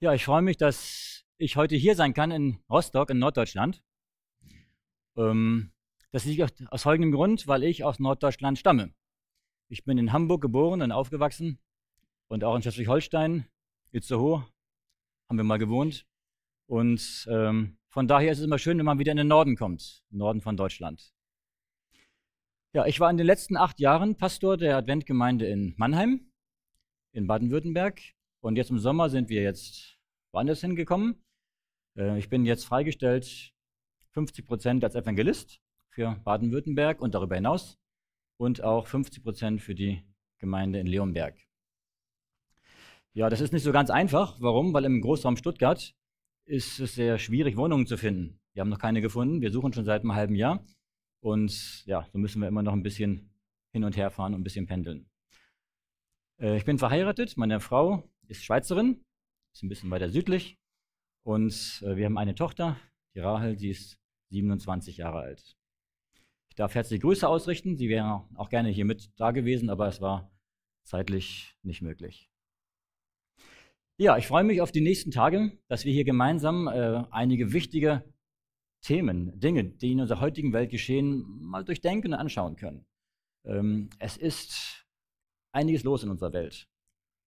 Ja, ich freue mich, dass ich heute hier sein kann in Rostock in Norddeutschland. Ähm, das liegt aus folgendem Grund, weil ich aus Norddeutschland stamme. Ich bin in Hamburg geboren und aufgewachsen und auch in Schleswig-Holstein, Itzehoe, haben wir mal gewohnt. Und ähm, von daher ist es immer schön, wenn man wieder in den Norden kommt, im Norden von Deutschland. Ja, ich war in den letzten acht Jahren Pastor der Adventgemeinde in Mannheim, in Baden-Württemberg und jetzt im Sommer sind wir jetzt woanders hingekommen. Äh, ich bin jetzt freigestellt, 50 Prozent als Evangelist für Baden-Württemberg und darüber hinaus und auch 50 Prozent für die Gemeinde in Leonberg. Ja, das ist nicht so ganz einfach. Warum? Weil im Großraum Stuttgart ist es sehr schwierig, Wohnungen zu finden. Wir haben noch keine gefunden. Wir suchen schon seit einem halben Jahr. Und ja, so müssen wir immer noch ein bisschen hin und her fahren und ein bisschen pendeln. Äh, ich bin verheiratet. Meine Frau ist Schweizerin, ist ein bisschen weiter südlich. Und äh, wir haben eine Tochter, die Rahel, sie ist 27 Jahre alt. Ich darf herzliche Grüße ausrichten. Sie wäre auch gerne hier mit da gewesen, aber es war zeitlich nicht möglich. Ja, ich freue mich auf die nächsten Tage, dass wir hier gemeinsam äh, einige wichtige Themen, Dinge, die in unserer heutigen Welt geschehen, mal durchdenken und anschauen können. Ähm, es ist einiges los in unserer Welt.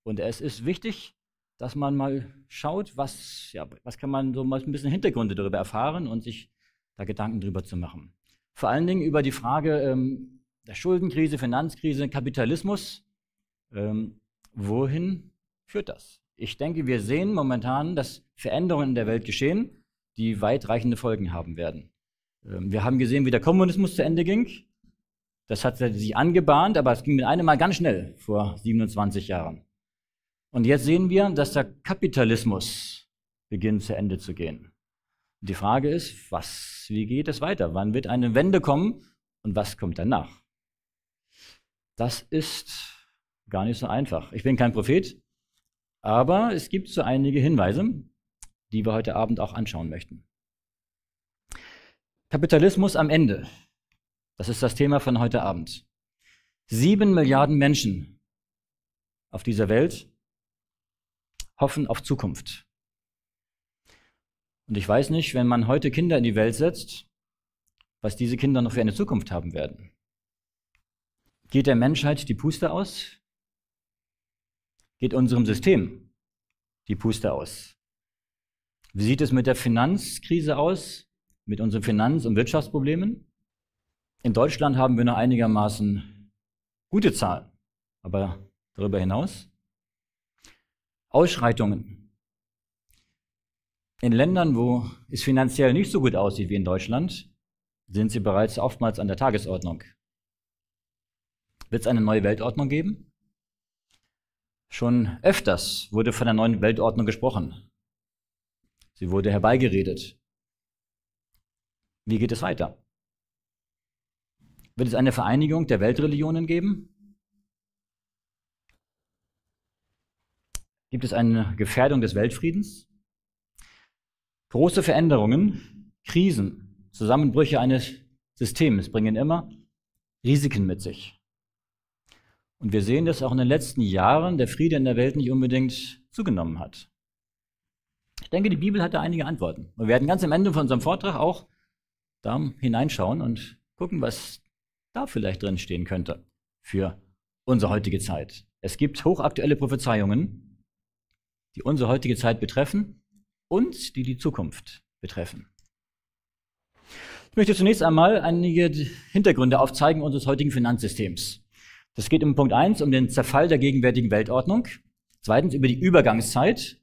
Und es ist wichtig, dass man mal schaut, was, ja, was kann man so mal ein bisschen Hintergründe darüber erfahren und sich da Gedanken darüber zu machen. Vor allen Dingen über die Frage ähm, der Schuldenkrise, Finanzkrise, Kapitalismus. Ähm, wohin führt das? Ich denke, wir sehen momentan, dass Veränderungen in der Welt geschehen, die weitreichende Folgen haben werden. Ähm, wir haben gesehen, wie der Kommunismus zu Ende ging. Das hat sich angebahnt, aber es ging mit einem Mal ganz schnell vor 27 Jahren. Und jetzt sehen wir, dass der Kapitalismus beginnt zu Ende zu gehen. Und die Frage ist, was, wie geht es weiter? Wann wird eine Wende kommen und was kommt danach? Das ist gar nicht so einfach. Ich bin kein Prophet, aber es gibt so einige Hinweise, die wir heute Abend auch anschauen möchten. Kapitalismus am Ende. Das ist das Thema von heute Abend. Sieben Milliarden Menschen auf dieser Welt hoffen auf Zukunft. Und ich weiß nicht, wenn man heute Kinder in die Welt setzt, was diese Kinder noch für eine Zukunft haben werden. Geht der Menschheit die Puste aus? Geht unserem System die Puste aus? Wie sieht es mit der Finanzkrise aus? Mit unseren Finanz- und Wirtschaftsproblemen? In Deutschland haben wir noch einigermaßen gute Zahlen. Aber darüber hinaus? Ausschreitungen. In Ländern, wo es finanziell nicht so gut aussieht wie in Deutschland, sind sie bereits oftmals an der Tagesordnung. Wird es eine neue Weltordnung geben? Schon öfters wurde von der neuen Weltordnung gesprochen. Sie wurde herbeigeredet. Wie geht es weiter? Wird es eine Vereinigung der Weltreligionen geben? gibt es eine Gefährdung des Weltfriedens, große Veränderungen, Krisen, Zusammenbrüche eines Systems bringen immer Risiken mit sich. Und wir sehen, dass auch in den letzten Jahren der Friede in der Welt nicht unbedingt zugenommen hat. Ich denke, die Bibel hat da einige Antworten. Wir werden ganz am Ende von unserem Vortrag auch da hineinschauen und gucken, was da vielleicht drin stehen könnte für unsere heutige Zeit. Es gibt hochaktuelle Prophezeiungen, die unsere heutige Zeit betreffen und die die Zukunft betreffen. Ich möchte zunächst einmal einige Hintergründe aufzeigen unseres heutigen Finanzsystems. Das geht im Punkt 1 um den Zerfall der gegenwärtigen Weltordnung, zweitens über die Übergangszeit.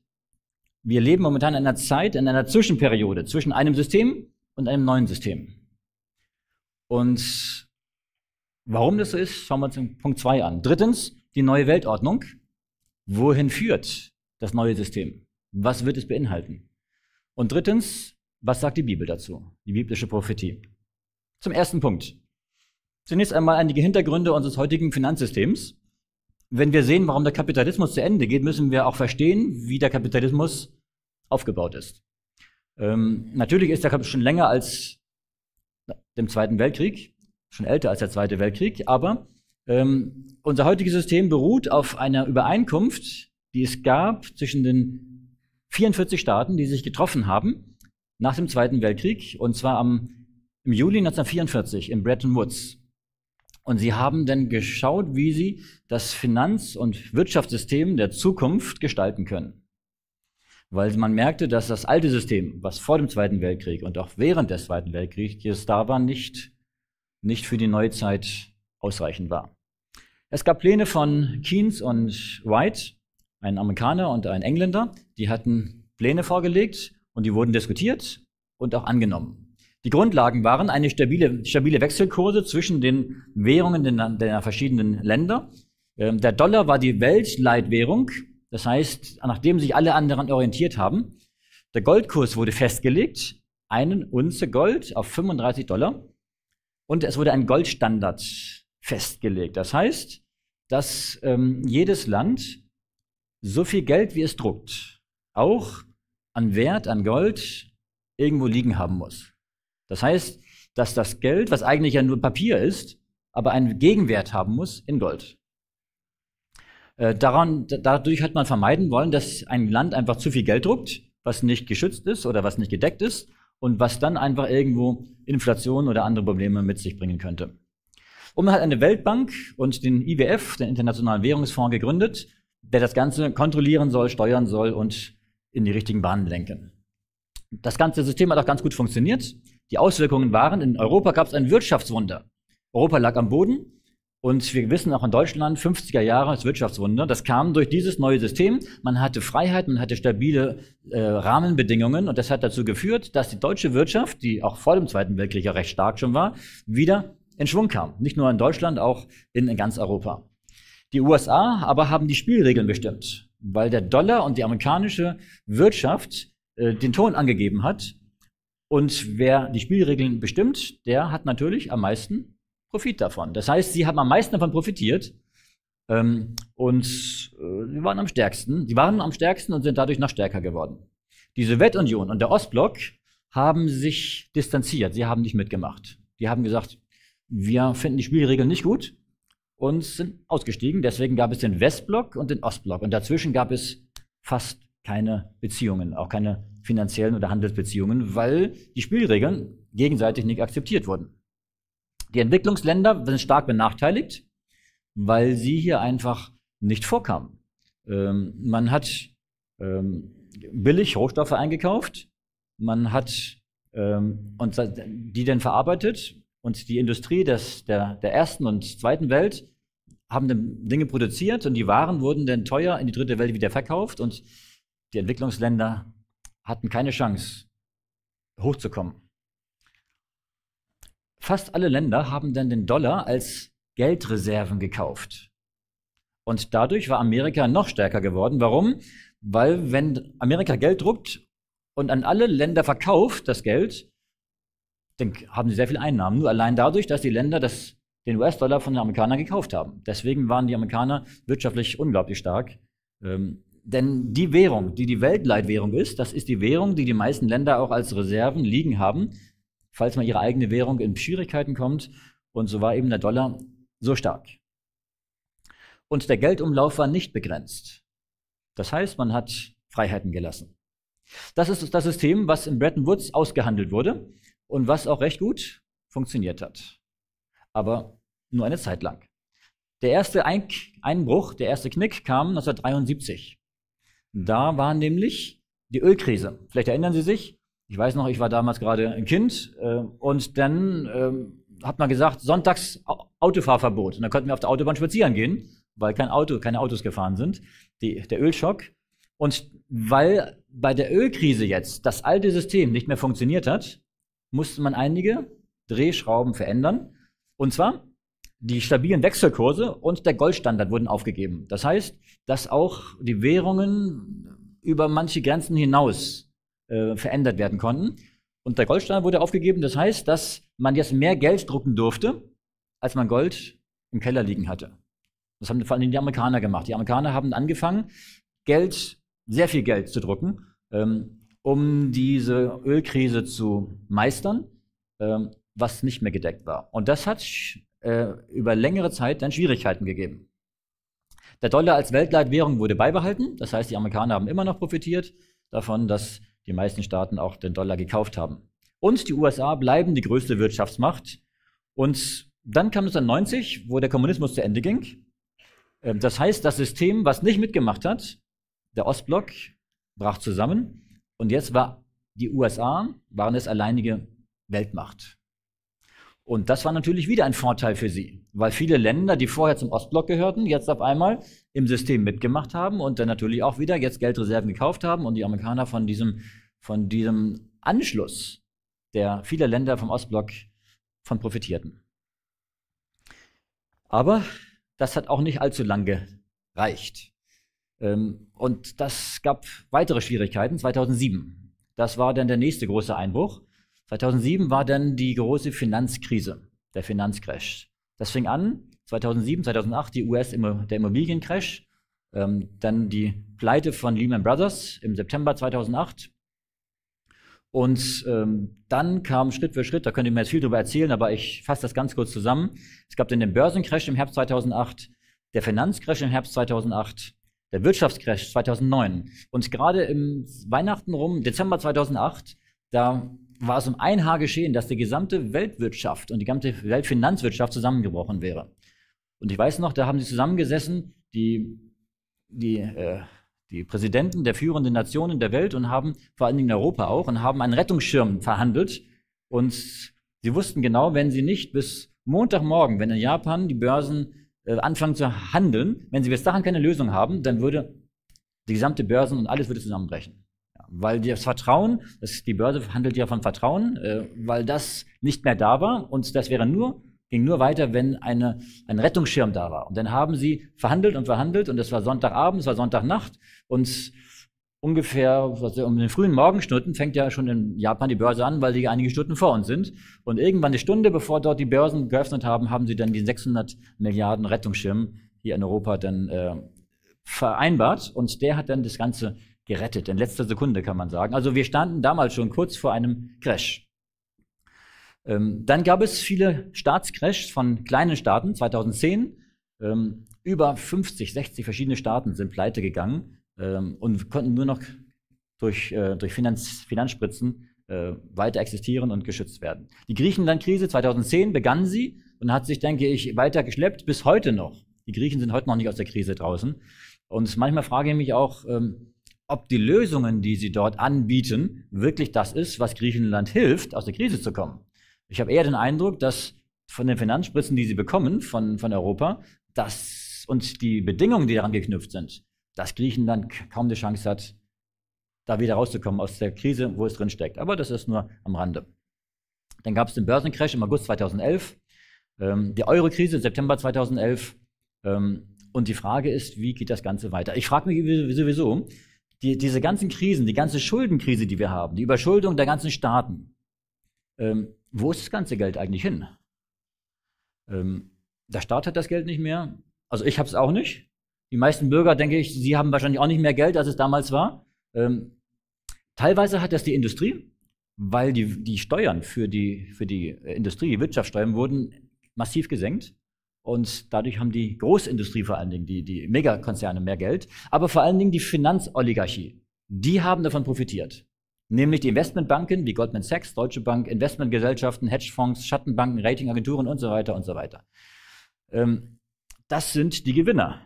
Wir leben momentan in einer Zeit, in einer Zwischenperiode zwischen einem System und einem neuen System. Und warum das so ist, schauen wir uns in Punkt 2 an. Drittens die neue Weltordnung. Wohin führt das neue System? Was wird es beinhalten? Und drittens, was sagt die Bibel dazu? Die biblische Prophetie. Zum ersten Punkt. Zunächst einmal einige Hintergründe unseres heutigen Finanzsystems. Wenn wir sehen, warum der Kapitalismus zu Ende geht, müssen wir auch verstehen, wie der Kapitalismus aufgebaut ist. Ähm, natürlich ist der Kapitalismus schon länger als dem Zweiten Weltkrieg, schon älter als der Zweite Weltkrieg, aber ähm, unser heutiges System beruht auf einer Übereinkunft die es gab zwischen den 44 Staaten, die sich getroffen haben nach dem Zweiten Weltkrieg, und zwar am, im Juli 1944 in Bretton Woods. Und sie haben dann geschaut, wie sie das Finanz- und Wirtschaftssystem der Zukunft gestalten können. Weil man merkte, dass das alte System, was vor dem Zweiten Weltkrieg und auch während des Zweiten Weltkrieges da war, nicht, nicht für die Neuzeit ausreichend war. Es gab Pläne von Keynes und White, ein Amerikaner und ein Engländer, die hatten Pläne vorgelegt und die wurden diskutiert und auch angenommen. Die Grundlagen waren eine stabile, stabile Wechselkurse zwischen den Währungen der, der verschiedenen Länder. Ähm, der Dollar war die Weltleitwährung, das heißt, nachdem sich alle anderen orientiert haben. Der Goldkurs wurde festgelegt, einen Unze Gold auf 35 Dollar. Und es wurde ein Goldstandard festgelegt. Das heißt, dass ähm, jedes Land so viel Geld, wie es druckt, auch an Wert, an Gold irgendwo liegen haben muss. Das heißt, dass das Geld, was eigentlich ja nur Papier ist, aber einen Gegenwert haben muss in Gold. Äh, daran, dadurch hat man vermeiden wollen, dass ein Land einfach zu viel Geld druckt, was nicht geschützt ist oder was nicht gedeckt ist und was dann einfach irgendwo Inflation oder andere Probleme mit sich bringen könnte. Und man hat eine Weltbank und den IWF, den Internationalen Währungsfonds, gegründet, der das Ganze kontrollieren soll, steuern soll und in die richtigen Bahnen lenken. Das ganze System hat auch ganz gut funktioniert. Die Auswirkungen waren, in Europa gab es ein Wirtschaftswunder. Europa lag am Boden und wir wissen auch in Deutschland, 50er Jahre als Wirtschaftswunder, das kam durch dieses neue System. Man hatte Freiheit, man hatte stabile äh, Rahmenbedingungen und das hat dazu geführt, dass die deutsche Wirtschaft, die auch vor dem Zweiten Weltkrieg ja recht stark schon war, wieder in Schwung kam. Nicht nur in Deutschland, auch in, in ganz Europa. Die USA aber haben die Spielregeln bestimmt, weil der Dollar und die amerikanische Wirtschaft äh, den Ton angegeben hat. Und wer die Spielregeln bestimmt, der hat natürlich am meisten Profit davon. Das heißt, sie haben am meisten davon profitiert ähm, und äh, sie äh, waren am stärksten. Sie waren am stärksten und sind dadurch noch stärker geworden. Die Sowjetunion und der Ostblock haben sich distanziert. Sie haben nicht mitgemacht. Die haben gesagt, wir finden die Spielregeln nicht gut und sind ausgestiegen. Deswegen gab es den Westblock und den Ostblock. Und dazwischen gab es fast keine Beziehungen, auch keine finanziellen oder Handelsbeziehungen, weil die Spielregeln gegenseitig nicht akzeptiert wurden. Die Entwicklungsländer sind stark benachteiligt, weil sie hier einfach nicht vorkamen. Ähm, man hat ähm, billig Rohstoffe eingekauft, man hat ähm, und die dann verarbeitet, und die Industrie des, der, der ersten und zweiten Welt haben Dinge produziert und die Waren wurden dann teuer in die dritte Welt wieder verkauft und die Entwicklungsländer hatten keine Chance, hochzukommen. Fast alle Länder haben dann den Dollar als Geldreserven gekauft. Und dadurch war Amerika noch stärker geworden. Warum? Weil wenn Amerika Geld druckt und an alle Länder verkauft das Geld, dann haben sie sehr viel Einnahmen. Nur allein dadurch, dass die Länder das, den US-Dollar von den Amerikanern gekauft haben. Deswegen waren die Amerikaner wirtschaftlich unglaublich stark. Ähm, denn die Währung, die die Weltleitwährung ist, das ist die Währung, die die meisten Länder auch als Reserven liegen haben, falls mal ihre eigene Währung in Schwierigkeiten kommt. Und so war eben der Dollar so stark. Und der Geldumlauf war nicht begrenzt. Das heißt, man hat Freiheiten gelassen. Das ist das System, was in Bretton Woods ausgehandelt wurde und was auch recht gut funktioniert hat. Aber nur eine Zeit lang. Der erste Einbruch, der erste Knick kam 1973. Da war nämlich die Ölkrise. Vielleicht erinnern Sie sich. Ich weiß noch, ich war damals gerade ein Kind äh, und dann ähm, hat man gesagt, sonntags Autofahrverbot. Und dann konnten wir auf der Autobahn spazieren gehen, weil kein Auto, keine Autos gefahren sind. Die, der Ölschock. Und weil bei der Ölkrise jetzt das alte System nicht mehr funktioniert hat, musste man einige Drehschrauben verändern. Und zwar die stabilen Wechselkurse und der Goldstandard wurden aufgegeben. Das heißt, dass auch die Währungen über manche Grenzen hinaus äh, verändert werden konnten. Und der Goldstandard wurde aufgegeben. Das heißt, dass man jetzt mehr Geld drucken durfte, als man Gold im Keller liegen hatte. Das haben vor allem die Amerikaner gemacht. Die Amerikaner haben angefangen, Geld, sehr viel Geld zu drucken. Ähm, um diese Ölkrise zu meistern, ähm, was nicht mehr gedeckt war. Und das hat äh, über längere Zeit dann Schwierigkeiten gegeben. Der Dollar als Weltleitwährung wurde beibehalten, das heißt, die Amerikaner haben immer noch profitiert davon, dass die meisten Staaten auch den Dollar gekauft haben. Und die USA bleiben die größte Wirtschaftsmacht. Und dann kam es dann 90, wo der Kommunismus zu Ende ging. Ähm, das heißt, das System, was nicht mitgemacht hat, der Ostblock, brach zusammen. Und jetzt war die USA, waren es alleinige Weltmacht. Und das war natürlich wieder ein Vorteil für sie, weil viele Länder, die vorher zum Ostblock gehörten, jetzt auf einmal im System mitgemacht haben und dann natürlich auch wieder jetzt Geldreserven gekauft haben und die Amerikaner von diesem, von diesem Anschluss, der viele Länder vom Ostblock von profitierten. Aber das hat auch nicht allzu lange gereicht. Ähm, und das gab weitere Schwierigkeiten 2007. Das war dann der nächste große Einbruch. 2007 war dann die große Finanzkrise, der Finanzcrash. Das fing an 2007, 2008 die US der Immobiliencrash, ähm, dann die Pleite von Lehman Brothers im September 2008 und ähm, dann kam Schritt für Schritt, da könnt ihr mir jetzt viel drüber erzählen, aber ich fasse das ganz kurz zusammen. Es gab dann den Börsencrash im Herbst 2008, der Finanzcrash im Herbst 2008, der Wirtschaftscrash 2009 und gerade im Weihnachten rum, Dezember 2008, da war es um ein Haar geschehen, dass die gesamte Weltwirtschaft und die gesamte Weltfinanzwirtschaft zusammengebrochen wäre. Und ich weiß noch, da haben sie zusammengesessen, die, die, äh, die Präsidenten der führenden Nationen der Welt und haben, vor allen Dingen in Europa auch, und haben einen Rettungsschirm verhandelt. Und sie wussten genau, wenn sie nicht bis Montagmorgen, wenn in Japan die Börsen äh, anfangen zu handeln, wenn sie bis dahin keine Lösung haben, dann würde die gesamte Börse und alles würde zusammenbrechen. Ja, weil das Vertrauen, das, die Börse handelt ja von Vertrauen, äh, weil das nicht mehr da war und das wäre nur, ging nur weiter, wenn eine, ein Rettungsschirm da war. Und dann haben sie verhandelt und verhandelt und es war Sonntagabend, es war Sonntagnacht und ungefähr also um den frühen Morgenstunden fängt ja schon in Japan die Börse an, weil die einige Stunden vor uns sind. Und irgendwann eine Stunde bevor dort die Börsen geöffnet haben, haben sie dann den 600 Milliarden Rettungsschirm hier in Europa dann äh, vereinbart. Und der hat dann das Ganze gerettet, in letzter Sekunde kann man sagen. Also wir standen damals schon kurz vor einem Crash. Ähm, dann gab es viele Staatscrashs von kleinen Staaten. 2010 ähm, über 50, 60 verschiedene Staaten sind pleite gegangen ähm, und konnten nur noch durch, äh, durch Finanz, Finanzspritzen äh, weiter existieren und geschützt werden. Die Griechenland-Krise 2010 begann sie und hat sich, denke ich, weiter geschleppt bis heute noch. Die Griechen sind heute noch nicht aus der Krise draußen. Und manchmal frage ich mich auch, ähm, ob die Lösungen, die sie dort anbieten, wirklich das ist, was Griechenland hilft, aus der Krise zu kommen. Ich habe eher den Eindruck, dass von den Finanzspritzen, die sie bekommen von, von Europa, dass und die Bedingungen, die daran geknüpft sind, dass Griechenland kaum eine Chance hat, da wieder rauszukommen aus der Krise, wo es drin steckt. Aber das ist nur am Rande. Dann gab es den Börsencrash im August 2011, ähm, die Euro-Krise September 2011. Ähm, und die Frage ist, wie geht das Ganze weiter? Ich frage mich sowieso, die, diese ganzen Krisen, die ganze Schuldenkrise, die wir haben, die Überschuldung der ganzen Staaten, ähm, wo ist das ganze Geld eigentlich hin? Ähm, der Staat hat das Geld nicht mehr. Also ich habe es auch nicht. Die meisten Bürger, denke ich, sie haben wahrscheinlich auch nicht mehr Geld, als es damals war. Ähm, teilweise hat das die Industrie, weil die, die Steuern für die, für die äh, Industrie, die Wirtschaftssteuern wurden massiv gesenkt. Und dadurch haben die Großindustrie vor allen Dingen, die, die Megakonzerne mehr Geld, aber vor allen Dingen die Finanzoligarchie, die haben davon profitiert. Nämlich die Investmentbanken wie Goldman Sachs, Deutsche Bank, Investmentgesellschaften, Hedgefonds, Schattenbanken, Ratingagenturen und so weiter und so weiter. Ähm, das sind die Gewinner.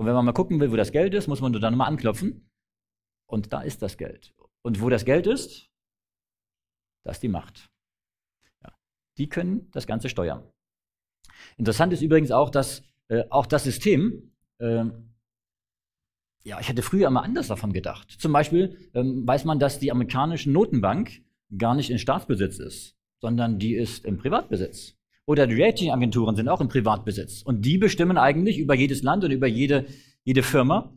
Und wenn man mal gucken will, wo das Geld ist, muss man nur dann mal anklopfen. Und da ist das Geld. Und wo das Geld ist, da ist die Macht. Ja. Die können das Ganze steuern. Interessant ist übrigens auch, dass äh, auch das System, äh, ja, ich hätte früher immer anders davon gedacht. Zum Beispiel ähm, weiß man, dass die amerikanische Notenbank gar nicht in Staatsbesitz ist, sondern die ist im Privatbesitz oder die Ratingagenturen sind auch im Privatbesitz. Und die bestimmen eigentlich über jedes Land und über jede, jede Firma,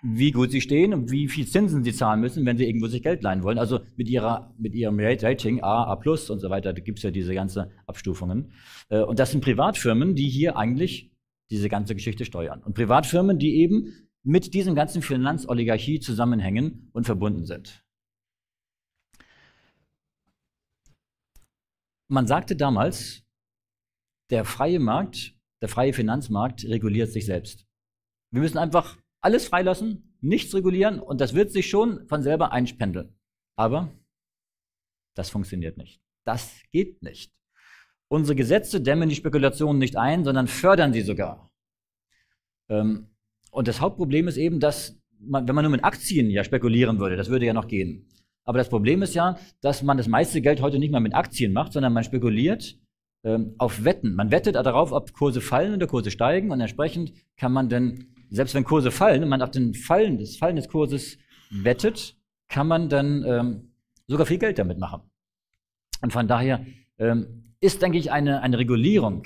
wie gut sie stehen und wie viel Zinsen sie zahlen müssen, wenn sie irgendwo sich Geld leihen wollen. Also mit, ihrer, mit ihrem Rating A, A plus und so weiter, da gibt es ja diese ganzen Abstufungen. Äh, und das sind Privatfirmen, die hier eigentlich diese ganze Geschichte steuern. Und Privatfirmen, die eben mit diesem ganzen Finanzoligarchie zusammenhängen und verbunden sind. Man sagte damals, der freie Markt, der freie Finanzmarkt reguliert sich selbst. Wir müssen einfach alles freilassen, nichts regulieren und das wird sich schon von selber einspendeln. Aber das funktioniert nicht. Das geht nicht. Unsere Gesetze dämmen die Spekulationen nicht ein, sondern fördern sie sogar. Ähm, und das Hauptproblem ist eben, dass man, wenn man nur mit Aktien ja spekulieren würde, das würde ja noch gehen. Aber das Problem ist ja, dass man das meiste Geld heute nicht mal mit Aktien macht, sondern man spekuliert ähm, auf Wetten. Man wettet darauf, ob Kurse fallen oder Kurse steigen und entsprechend kann man dann, selbst wenn Kurse fallen und man auf den Fallen des, Fallen des Kurses wettet, kann man dann ähm, sogar viel Geld damit machen. Und von daher ähm, ist, denke ich, eine, eine Regulierung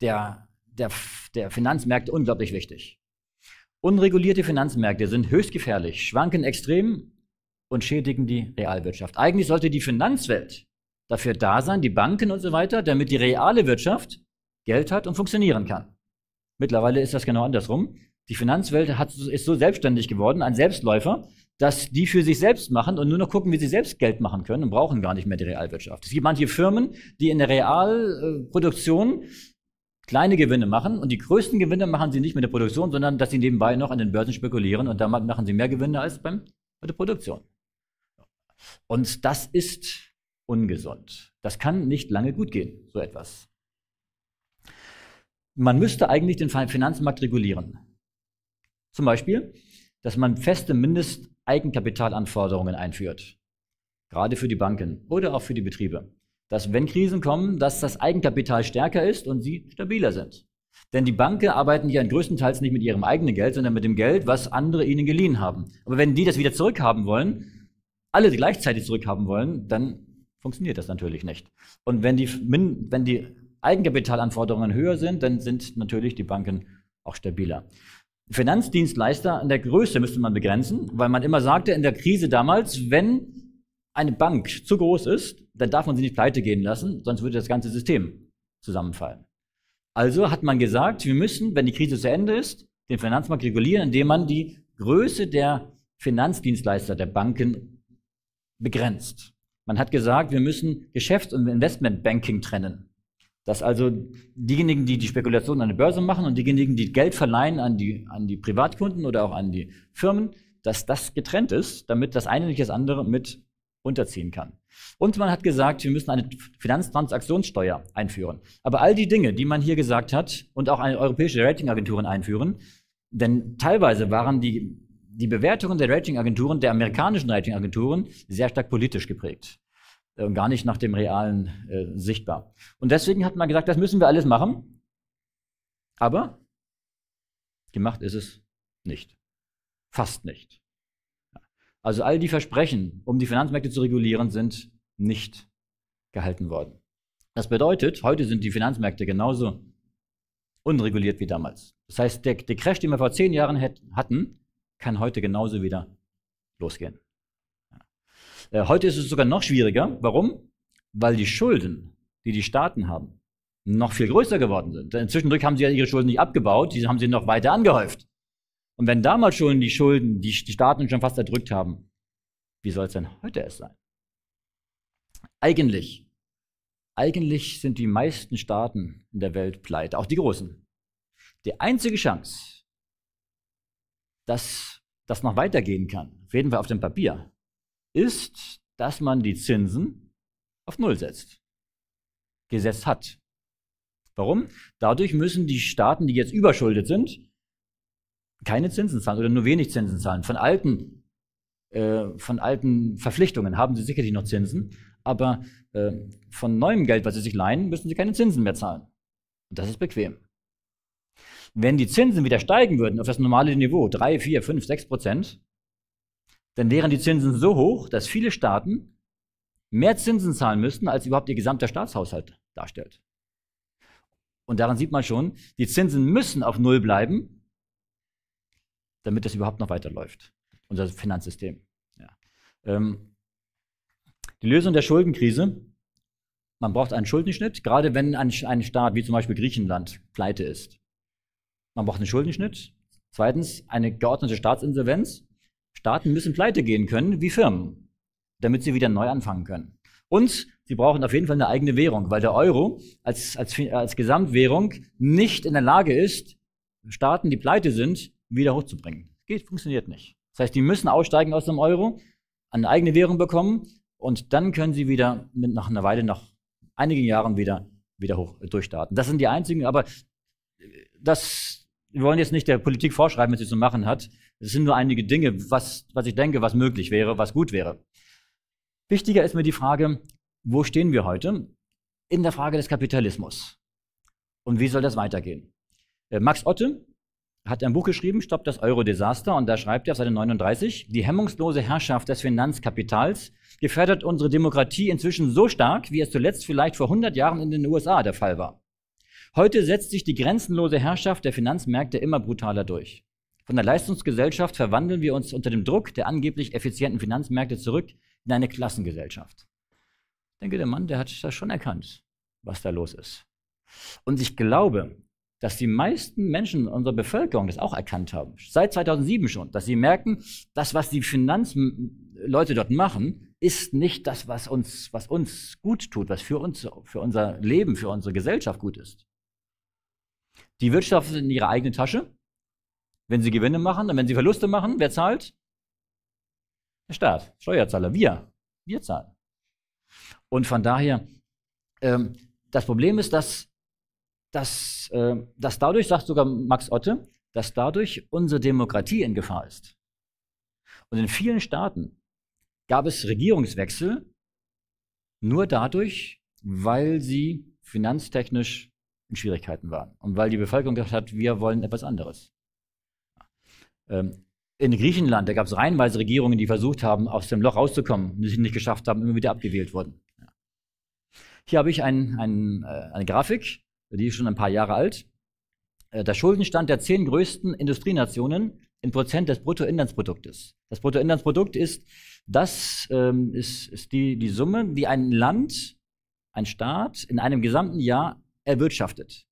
der, der, der Finanzmärkte unglaublich wichtig. Unregulierte Finanzmärkte sind höchst gefährlich, schwanken extrem und schädigen die Realwirtschaft. Eigentlich sollte die Finanzwelt dafür da sein, die Banken und so weiter, damit die reale Wirtschaft Geld hat und funktionieren kann. Mittlerweile ist das genau andersrum. Die Finanzwelt hat, ist so selbstständig geworden, ein Selbstläufer, dass die für sich selbst machen und nur noch gucken, wie sie selbst Geld machen können und brauchen gar nicht mehr die Realwirtschaft. Es gibt manche Firmen, die in der Realproduktion äh, kleine Gewinne machen und die größten Gewinne machen sie nicht mit der Produktion, sondern dass sie nebenbei noch an den Börsen spekulieren und damit machen sie mehr Gewinne als beim, bei der Produktion. Und das ist ungesund. Das kann nicht lange gut gehen, so etwas. Man müsste eigentlich den Finanzmarkt regulieren. Zum Beispiel, dass man feste Mindesteigenkapitalanforderungen einführt, gerade für die Banken oder auch für die Betriebe. Dass wenn Krisen kommen, dass das Eigenkapital stärker ist und sie stabiler sind. Denn die Banken arbeiten ja größtenteils nicht mit ihrem eigenen Geld, sondern mit dem Geld, was andere ihnen geliehen haben. Aber wenn die das wieder zurückhaben wollen, alle gleichzeitig zurückhaben wollen, dann funktioniert das natürlich nicht. Und wenn die, wenn die Eigenkapitalanforderungen höher sind, dann sind natürlich die Banken auch stabiler. Finanzdienstleister an der Größe müsste man begrenzen, weil man immer sagte, in der Krise damals, wenn eine Bank zu groß ist, dann darf man sie nicht pleite gehen lassen, sonst würde das ganze System zusammenfallen. Also hat man gesagt, wir müssen, wenn die Krise zu Ende ist, den Finanzmarkt regulieren, indem man die Größe der Finanzdienstleister, der Banken begrenzt. Man hat gesagt, wir müssen Geschäfts- und Investmentbanking trennen. Dass also diejenigen, die die Spekulation an der Börse machen und diejenigen, die Geld verleihen an die, an die Privatkunden oder auch an die Firmen, dass das getrennt ist, damit das eine nicht das andere mit unterziehen kann. Und man hat gesagt, wir müssen eine Finanztransaktionssteuer einführen. Aber all die Dinge, die man hier gesagt hat und auch eine europäische Ratingagenturen einführen, denn teilweise waren die die Bewertungen der Ratingagenturen, der amerikanischen Ratingagenturen, sehr stark politisch geprägt äh, und gar nicht nach dem Realen äh, sichtbar. Und deswegen hat man gesagt, das müssen wir alles machen, aber gemacht ist es nicht. Fast nicht. Also all die Versprechen, um die Finanzmärkte zu regulieren, sind nicht gehalten worden. Das bedeutet, heute sind die Finanzmärkte genauso unreguliert wie damals. Das heißt, der, der Crash, den wir vor zehn Jahren het, hatten, kann heute genauso wieder losgehen. Äh, heute ist es sogar noch schwieriger. Warum? Weil die Schulden, die die Staaten haben, noch viel größer geworden sind. Inzwischen haben sie ja ihre Schulden nicht abgebaut, die haben sie noch weiter angehäuft. Und wenn damals schon die Schulden, die die Staaten schon fast erdrückt haben, wie soll es denn heute erst sein? Eigentlich, eigentlich sind die meisten Staaten in der Welt pleite, auch die großen. Die einzige Chance, dass das noch weitergehen kann, auf jeden Fall auf dem Papier, ist, dass man die Zinsen auf Null setzt. Gesetzt hat. Warum? Dadurch müssen die Staaten, die jetzt überschuldet sind, keine Zinsen zahlen oder nur wenig Zinsen zahlen. Von alten, äh, von alten Verpflichtungen haben sie sicherlich noch Zinsen, aber äh, von neuem Geld, was sie sich leihen, müssen sie keine Zinsen mehr zahlen. Und das ist bequem. Wenn die Zinsen wieder steigen würden auf das normale Niveau, 3, 4, 5, 6 Prozent, dann wären die Zinsen so hoch, dass viele Staaten mehr Zinsen zahlen müssten, als überhaupt ihr gesamter Staatshaushalt darstellt. Und daran sieht man schon, die Zinsen müssen auf Null bleiben, damit das überhaupt noch weiterläuft, unser Finanzsystem. Ja. Ähm, die Lösung der Schuldenkrise, man braucht einen Schuldenschnitt, gerade wenn ein, ein Staat wie zum Beispiel Griechenland pleite ist man braucht einen Schuldenschnitt. Zweitens eine geordnete Staatsinsolvenz. Staaten müssen pleite gehen können, wie Firmen, damit sie wieder neu anfangen können. Und sie brauchen auf jeden Fall eine eigene Währung, weil der Euro als, als, als Gesamtwährung nicht in der Lage ist, Staaten, die pleite sind, wieder hochzubringen. Geht, funktioniert nicht. Das heißt, die müssen aussteigen aus dem Euro, eine eigene Währung bekommen und dann können sie wieder mit, nach einer Weile, nach einigen Jahren wieder, wieder hoch äh, durchstarten. Das sind die einzigen, aber äh, das wir wollen jetzt nicht der Politik vorschreiben, was sie zu machen hat. Es sind nur einige Dinge, was, was ich denke, was möglich wäre, was gut wäre. Wichtiger ist mir die Frage, wo stehen wir heute in der Frage des Kapitalismus? Und wie soll das weitergehen? Äh, Max Otte hat ein Buch geschrieben, Stopp das Euro-Desaster, und da schreibt er auf Seite 39, die hemmungslose Herrschaft des Finanzkapitals gefährdet unsere Demokratie inzwischen so stark, wie es zuletzt vielleicht vor 100 Jahren in den USA der Fall war. Heute setzt sich die grenzenlose Herrschaft der Finanzmärkte immer brutaler durch. Von der Leistungsgesellschaft verwandeln wir uns unter dem Druck der angeblich effizienten Finanzmärkte zurück in eine Klassengesellschaft. Ich denke, der Mann, der hat das schon erkannt, was da los ist. Und ich glaube, dass die meisten Menschen unserer Bevölkerung das auch erkannt haben, seit 2007 schon, dass sie merken, das, was die Finanzleute dort machen, ist nicht das, was uns, was uns gut tut, was für uns, für unser Leben, für unsere Gesellschaft gut ist. Die Wirtschaft ist in ihrer eigenen Tasche. Wenn sie Gewinne machen und wenn sie Verluste machen, wer zahlt? Der Staat, Steuerzahler, wir. Wir zahlen. Und von daher, ähm, das Problem ist, dass, dass, äh, dass dadurch, sagt sogar Max Otte, dass dadurch unsere Demokratie in Gefahr ist. Und in vielen Staaten gab es Regierungswechsel nur dadurch, weil sie finanztechnisch in Schwierigkeiten waren. Und weil die Bevölkerung gesagt hat, wir wollen etwas anderes. Ähm, in Griechenland, da gab es reihenweise Regierungen, die versucht haben, aus dem Loch rauszukommen, die es nicht geschafft haben, immer wieder abgewählt wurden. Ja. Hier habe ich ein, ein, äh, eine Grafik, die ist schon ein paar Jahre alt. Äh, der Schuldenstand der zehn größten Industrienationen in Prozent des Bruttoinlandsproduktes. Das Bruttoinlandsprodukt ist, das ähm, ist, ist die, die Summe, die ein Land, ein Staat in einem gesamten Jahr erwirtschaftet.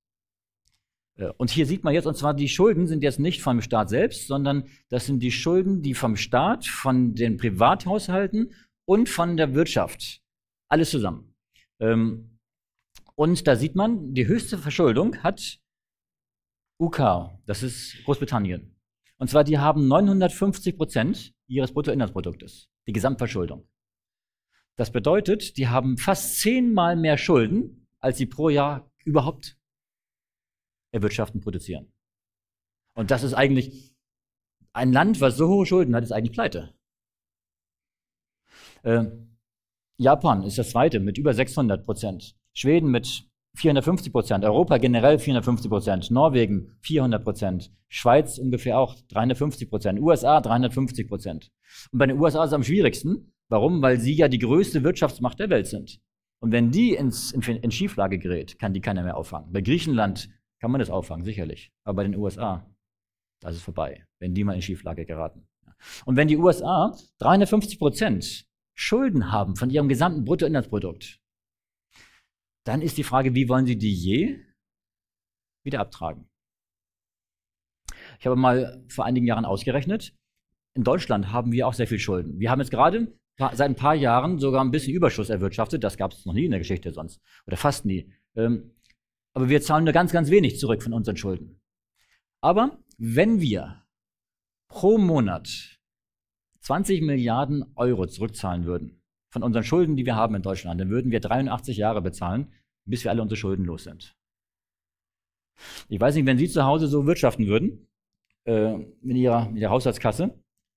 Äh, und hier sieht man jetzt, und zwar die Schulden sind jetzt nicht vom Staat selbst, sondern das sind die Schulden, die vom Staat, von den Privathaushalten und von der Wirtschaft, alles zusammen. Ähm, und da sieht man, die höchste Verschuldung hat UK, das ist Großbritannien. Und zwar, die haben 950 Prozent ihres Bruttoinlandsproduktes, die Gesamtverschuldung. Das bedeutet, die haben fast zehnmal mehr Schulden, als sie pro Jahr überhaupt erwirtschaften, produzieren. Und das ist eigentlich ein Land, was so hohe Schulden hat, ist eigentlich pleite. Äh, Japan ist das zweite mit über 600 Prozent. Schweden mit 450 Prozent. Europa generell 450 Prozent. Norwegen 400 Prozent. Schweiz ungefähr auch 350 Prozent. USA 350 Prozent. Und bei den USA ist es am schwierigsten. Warum? Weil sie ja die größte Wirtschaftsmacht der Welt sind. Und wenn die ins, in, in Schieflage gerät, kann die keiner mehr auffangen. Bei Griechenland kann man das auffangen, sicherlich. Aber bei den USA, das ist vorbei, wenn die mal in Schieflage geraten. Und wenn die USA 350 Prozent Schulden haben von ihrem gesamten Bruttoinlandsprodukt, dann ist die Frage, wie wollen sie die je wieder abtragen? Ich habe mal vor einigen Jahren ausgerechnet, in Deutschland haben wir auch sehr viel Schulden. Wir haben jetzt gerade seit ein paar Jahren sogar ein bisschen Überschuss erwirtschaftet. Das gab es noch nie in der Geschichte sonst oder fast nie. Ähm, aber wir zahlen nur ganz, ganz wenig zurück von unseren Schulden. Aber wenn wir pro Monat 20 Milliarden Euro zurückzahlen würden von unseren Schulden, die wir haben in Deutschland, dann würden wir 83 Jahre bezahlen, bis wir alle unsere Schulden los sind. Ich weiß nicht, wenn Sie zu Hause so wirtschaften würden, äh, in Ihrer, in Ihrer Haushaltskasse,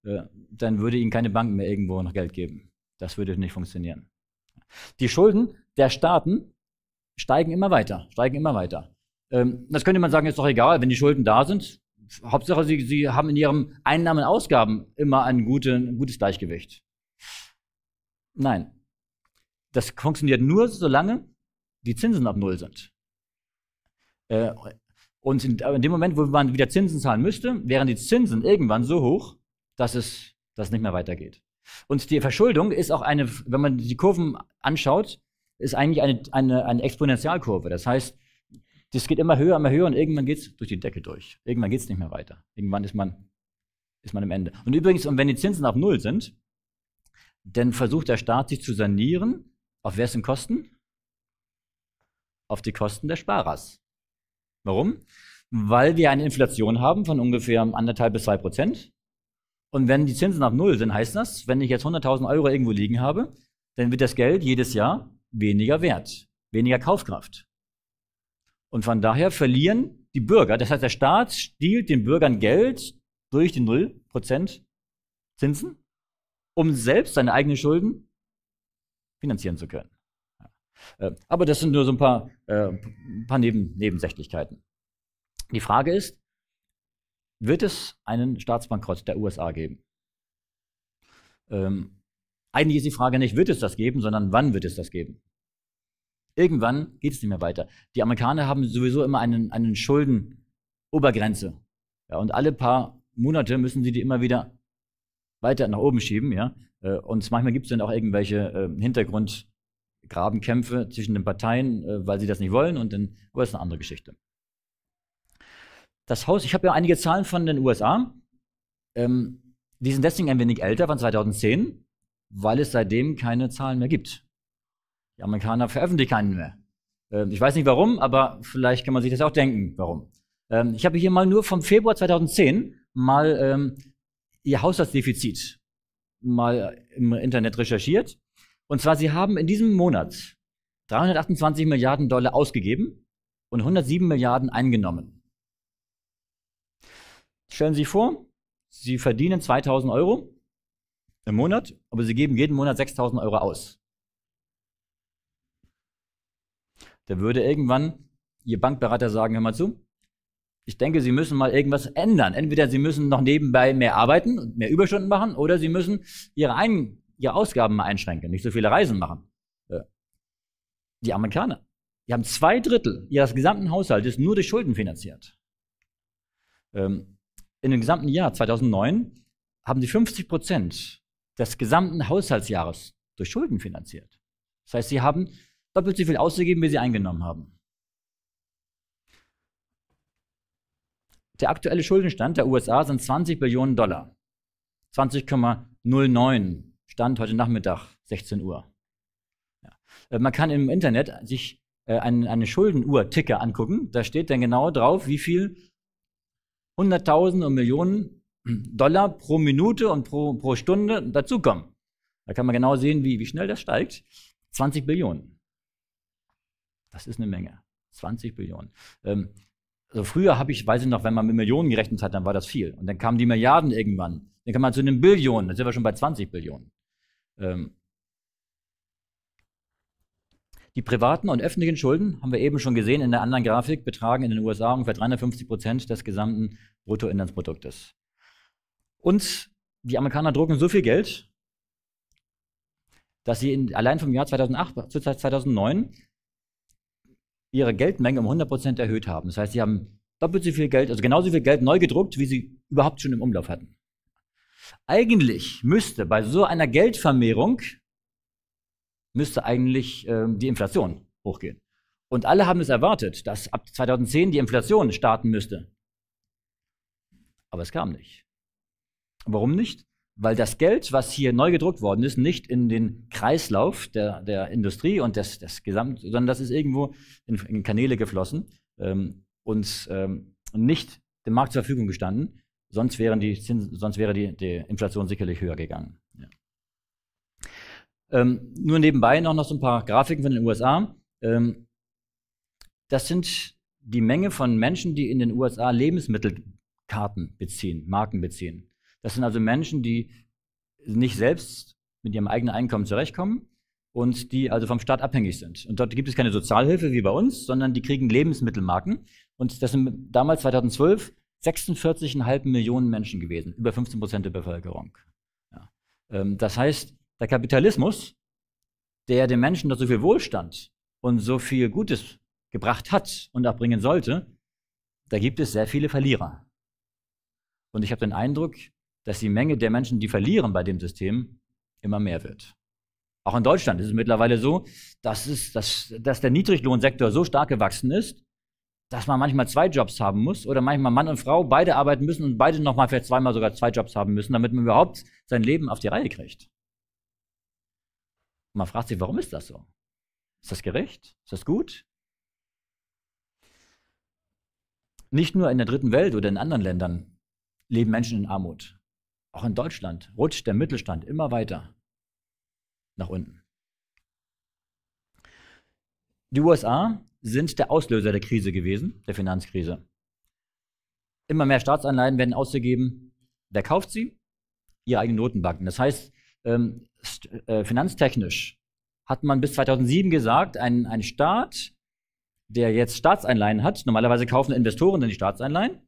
äh, dann würde ihnen keine Banken mehr irgendwo noch Geld geben. Das würde nicht funktionieren. Die Schulden der Staaten steigen immer weiter, steigen immer weiter. Ähm, das könnte man sagen, ist doch egal, wenn die Schulden da sind. Hauptsache, sie, sie haben in ihren Einnahmen und Ausgaben immer ein, gute, ein gutes Gleichgewicht. Nein, das funktioniert nur, solange die Zinsen ab Null sind. Äh, und in dem Moment, wo man wieder Zinsen zahlen müsste, wären die Zinsen irgendwann so hoch, dass es dass nicht mehr weitergeht. Und die Verschuldung ist auch eine, wenn man die Kurven anschaut, ist eigentlich eine, eine, eine Exponentialkurve. Das heißt, das geht immer höher, immer höher und irgendwann geht es durch die Decke durch. Irgendwann geht es nicht mehr weiter. Irgendwann ist man, ist man am Ende. Und übrigens, und wenn die Zinsen auf Null sind, dann versucht der Staat sich zu sanieren. Auf wessen Kosten? Auf die Kosten der Sparers. Warum? Weil wir eine Inflation haben von ungefähr anderthalb bis zwei Prozent. Und wenn die Zinsen nach Null sind, heißt das, wenn ich jetzt 100.000 Euro irgendwo liegen habe, dann wird das Geld jedes Jahr weniger wert, weniger Kaufkraft. Und von daher verlieren die Bürger, das heißt, der Staat stiehlt den Bürgern Geld durch die 0% Zinsen, um selbst seine eigenen Schulden finanzieren zu können. Äh, aber das sind nur so ein paar, äh, ein paar Neben Nebensächlichkeiten. Die Frage ist, wird es einen Staatsbankrott der USA geben. Ähm, eigentlich ist die Frage nicht, wird es das geben, sondern wann wird es das geben? Irgendwann geht es nicht mehr weiter. Die Amerikaner haben sowieso immer einen, einen Schuldenobergrenze. Ja, und alle paar Monate müssen sie die immer wieder weiter nach oben schieben. Ja? Äh, und manchmal gibt es dann auch irgendwelche äh, Hintergrundgrabenkämpfe zwischen den Parteien, äh, weil sie das nicht wollen. Und dann, aber das ist eine andere Geschichte das Haus, ich habe ja einige Zahlen von den USA. Ähm, die sind deswegen ein wenig älter, von 2010, weil es seitdem keine Zahlen mehr gibt. Die Amerikaner veröffentlichen keinen mehr. Ähm, ich weiß nicht warum, aber vielleicht kann man sich das auch denken, warum. Ähm, ich habe hier mal nur vom Februar 2010 mal ähm, ihr Haushaltsdefizit mal äh, im Internet recherchiert. Und zwar, sie haben in diesem Monat 328 Milliarden Dollar ausgegeben und 107 Milliarden eingenommen. Stellen Sie sich vor, Sie verdienen 2000 Euro im Monat, aber Sie geben jeden Monat 6000 Euro aus. Da würde irgendwann Ihr Bankberater sagen, hör mal zu, ich denke, Sie müssen mal irgendwas ändern. Entweder Sie müssen noch nebenbei mehr arbeiten und mehr Überstunden machen oder Sie müssen Ihre, Ein Ihre Ausgaben mal einschränken, nicht so viele Reisen machen. Äh, die Amerikaner, die haben zwei Drittel ihres gesamten Haushaltes nur durch Schulden finanziert. Ähm, in dem gesamten Jahr 2009 haben sie 50 Prozent des gesamten Haushaltsjahres durch Schulden finanziert. Das heißt, sie haben doppelt so viel ausgegeben, wie sie eingenommen haben. Der aktuelle Schuldenstand der USA sind 20 Billionen Dollar. 20,09 Stand heute Nachmittag, 16 Uhr. Ja. Äh, man kann im Internet sich äh, einen, eine Schuldenuhr-Ticker angucken. Da steht dann genau drauf, wie viel Hunderttausende und Millionen Dollar pro Minute und pro, pro Stunde dazukommen. Da kann man genau sehen, wie, wie schnell das steigt. 20 Billionen. Das ist eine Menge. 20 Billionen. Ähm, also früher habe ich, weiß ich noch, wenn man mit Millionen gerechnet hat, dann war das viel. Und dann kamen die Milliarden irgendwann. Dann kam man zu den Billionen. Dann sind wir schon bei 20 Billionen. Ähm, die privaten und öffentlichen Schulden, haben wir eben schon gesehen in der anderen Grafik, betragen in den USA ungefähr 350 Prozent des gesamten Bruttoinlandsproduktes. Und die Amerikaner drucken so viel Geld, dass sie in, allein vom Jahr 2008 zu 2009 ihre Geldmenge um 100 Prozent erhöht haben. Das heißt, sie haben doppelt so viel Geld, also genauso viel Geld neu gedruckt, wie sie überhaupt schon im Umlauf hatten. Eigentlich müsste bei so einer Geldvermehrung müsste eigentlich ähm, die Inflation hochgehen. Und alle haben es erwartet, dass ab 2010 die Inflation starten müsste. Aber es kam nicht. Warum nicht? Weil das Geld, was hier neu gedruckt worden ist, nicht in den Kreislauf der, der Industrie und des, des Gesamt, sondern das ist irgendwo in, in Kanäle geflossen ähm, und ähm, nicht dem Markt zur Verfügung gestanden. Sonst, wären die Zinsen, sonst wäre die, die Inflation sicherlich höher gegangen. Ähm, nur nebenbei noch, noch so ein paar Grafiken von den USA. Ähm, das sind die Menge von Menschen, die in den USA Lebensmittelkarten beziehen, Marken beziehen. Das sind also Menschen, die nicht selbst mit ihrem eigenen Einkommen zurechtkommen und die also vom Staat abhängig sind. Und dort gibt es keine Sozialhilfe wie bei uns, sondern die kriegen Lebensmittelmarken. Und das sind damals 2012 46,5 Millionen Menschen gewesen, über 15 Prozent der Bevölkerung. Ja. Ähm, das heißt, der Kapitalismus, der den Menschen doch so viel Wohlstand und so viel Gutes gebracht hat und erbringen sollte, da gibt es sehr viele Verlierer. Und ich habe den Eindruck, dass die Menge der Menschen, die verlieren bei dem System, immer mehr wird. Auch in Deutschland ist es mittlerweile so, dass, es, dass, dass der Niedriglohnsektor so stark gewachsen ist, dass man manchmal zwei Jobs haben muss oder manchmal Mann und Frau beide arbeiten müssen und beide nochmal vielleicht zweimal sogar zwei Jobs haben müssen, damit man überhaupt sein Leben auf die Reihe kriegt. Und man fragt sich, warum ist das so? Ist das gerecht? Ist das gut? Nicht nur in der dritten Welt oder in anderen Ländern leben Menschen in Armut. Auch in Deutschland rutscht der Mittelstand immer weiter nach unten. Die USA sind der Auslöser der Krise gewesen, der Finanzkrise. Immer mehr Staatsanleihen werden ausgegeben. Wer kauft sie? Ihre eigenen Notenbanken. Das heißt, ähm, äh, finanztechnisch hat man bis 2007 gesagt, ein, ein Staat, der jetzt Staatseinleihen hat, normalerweise kaufen Investoren dann die Staatseinleihen.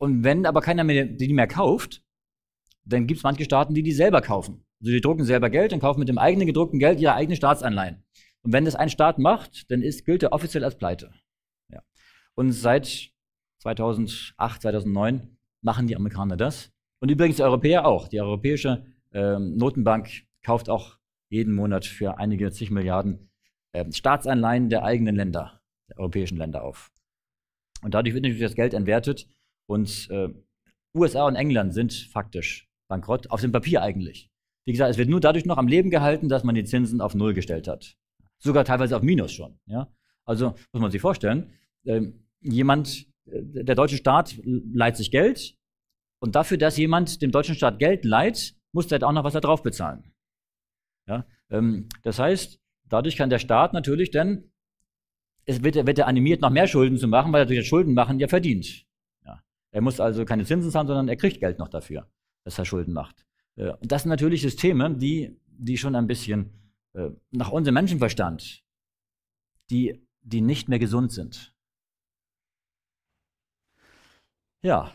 Und wenn aber keiner mehr die mehr kauft, dann gibt es manche Staaten, die die selber kaufen. Also die drucken selber Geld und kaufen mit dem eigenen gedruckten Geld ihre eigenen Staatsanleihen. Und wenn das ein Staat macht, dann ist, gilt er offiziell als pleite. Ja. Und seit 2008, 2009 machen die Amerikaner das. Und übrigens die Europäer auch. Die Europäische ähm, Notenbank kauft auch jeden Monat für einige zig Milliarden ähm, Staatsanleihen der eigenen Länder, der europäischen Länder auf. Und dadurch wird natürlich das Geld entwertet und äh, USA und England sind faktisch bankrott, auf dem Papier eigentlich. Wie gesagt, es wird nur dadurch noch am Leben gehalten, dass man die Zinsen auf Null gestellt hat. Sogar teilweise auf Minus schon. Ja? Also muss man sich vorstellen, ähm, jemand, äh, der deutsche Staat leiht sich Geld und dafür, dass jemand dem deutschen Staat Geld leiht, muss der auch noch was da drauf bezahlen. Ja, ähm, das heißt, dadurch kann der Staat natürlich dann, es wird, wird er animiert, noch mehr Schulden zu machen, weil er durch das Schulden machen ja verdient. Ja, er muss also keine Zinsen zahlen, sondern er kriegt Geld noch dafür, dass er Schulden macht. Äh, und das sind natürlich Systeme, die, die schon ein bisschen äh, nach unserem Menschenverstand, die, die nicht mehr gesund sind. Ja,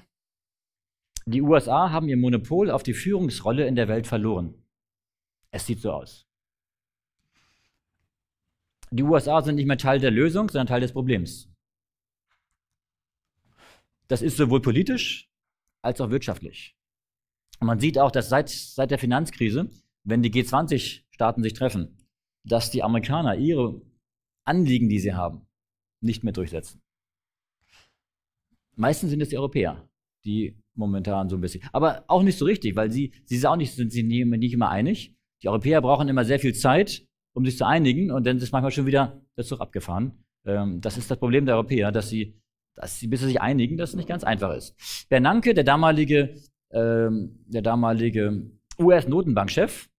die USA haben ihr Monopol auf die Führungsrolle in der Welt verloren. Es sieht so aus. Die USA sind nicht mehr Teil der Lösung, sondern Teil des Problems. Das ist sowohl politisch als auch wirtschaftlich. Und man sieht auch, dass seit, seit der Finanzkrise, wenn die G20-Staaten sich treffen, dass die Amerikaner ihre Anliegen, die sie haben, nicht mehr durchsetzen. Meistens sind es die Europäer die momentan so ein bisschen. Aber auch nicht so richtig, weil sie, sie sind auch nicht, sind sie nicht, nicht immer einig. Die Europäer brauchen immer sehr viel Zeit, um sich zu einigen und dann ist manchmal schon wieder der Zug abgefahren. Ähm, das ist das Problem der Europäer, dass sie, dass sie, bis sie sich einigen, dass es nicht ganz einfach ist. Bernanke, der damalige, ähm, der damalige US-Notenbankchef,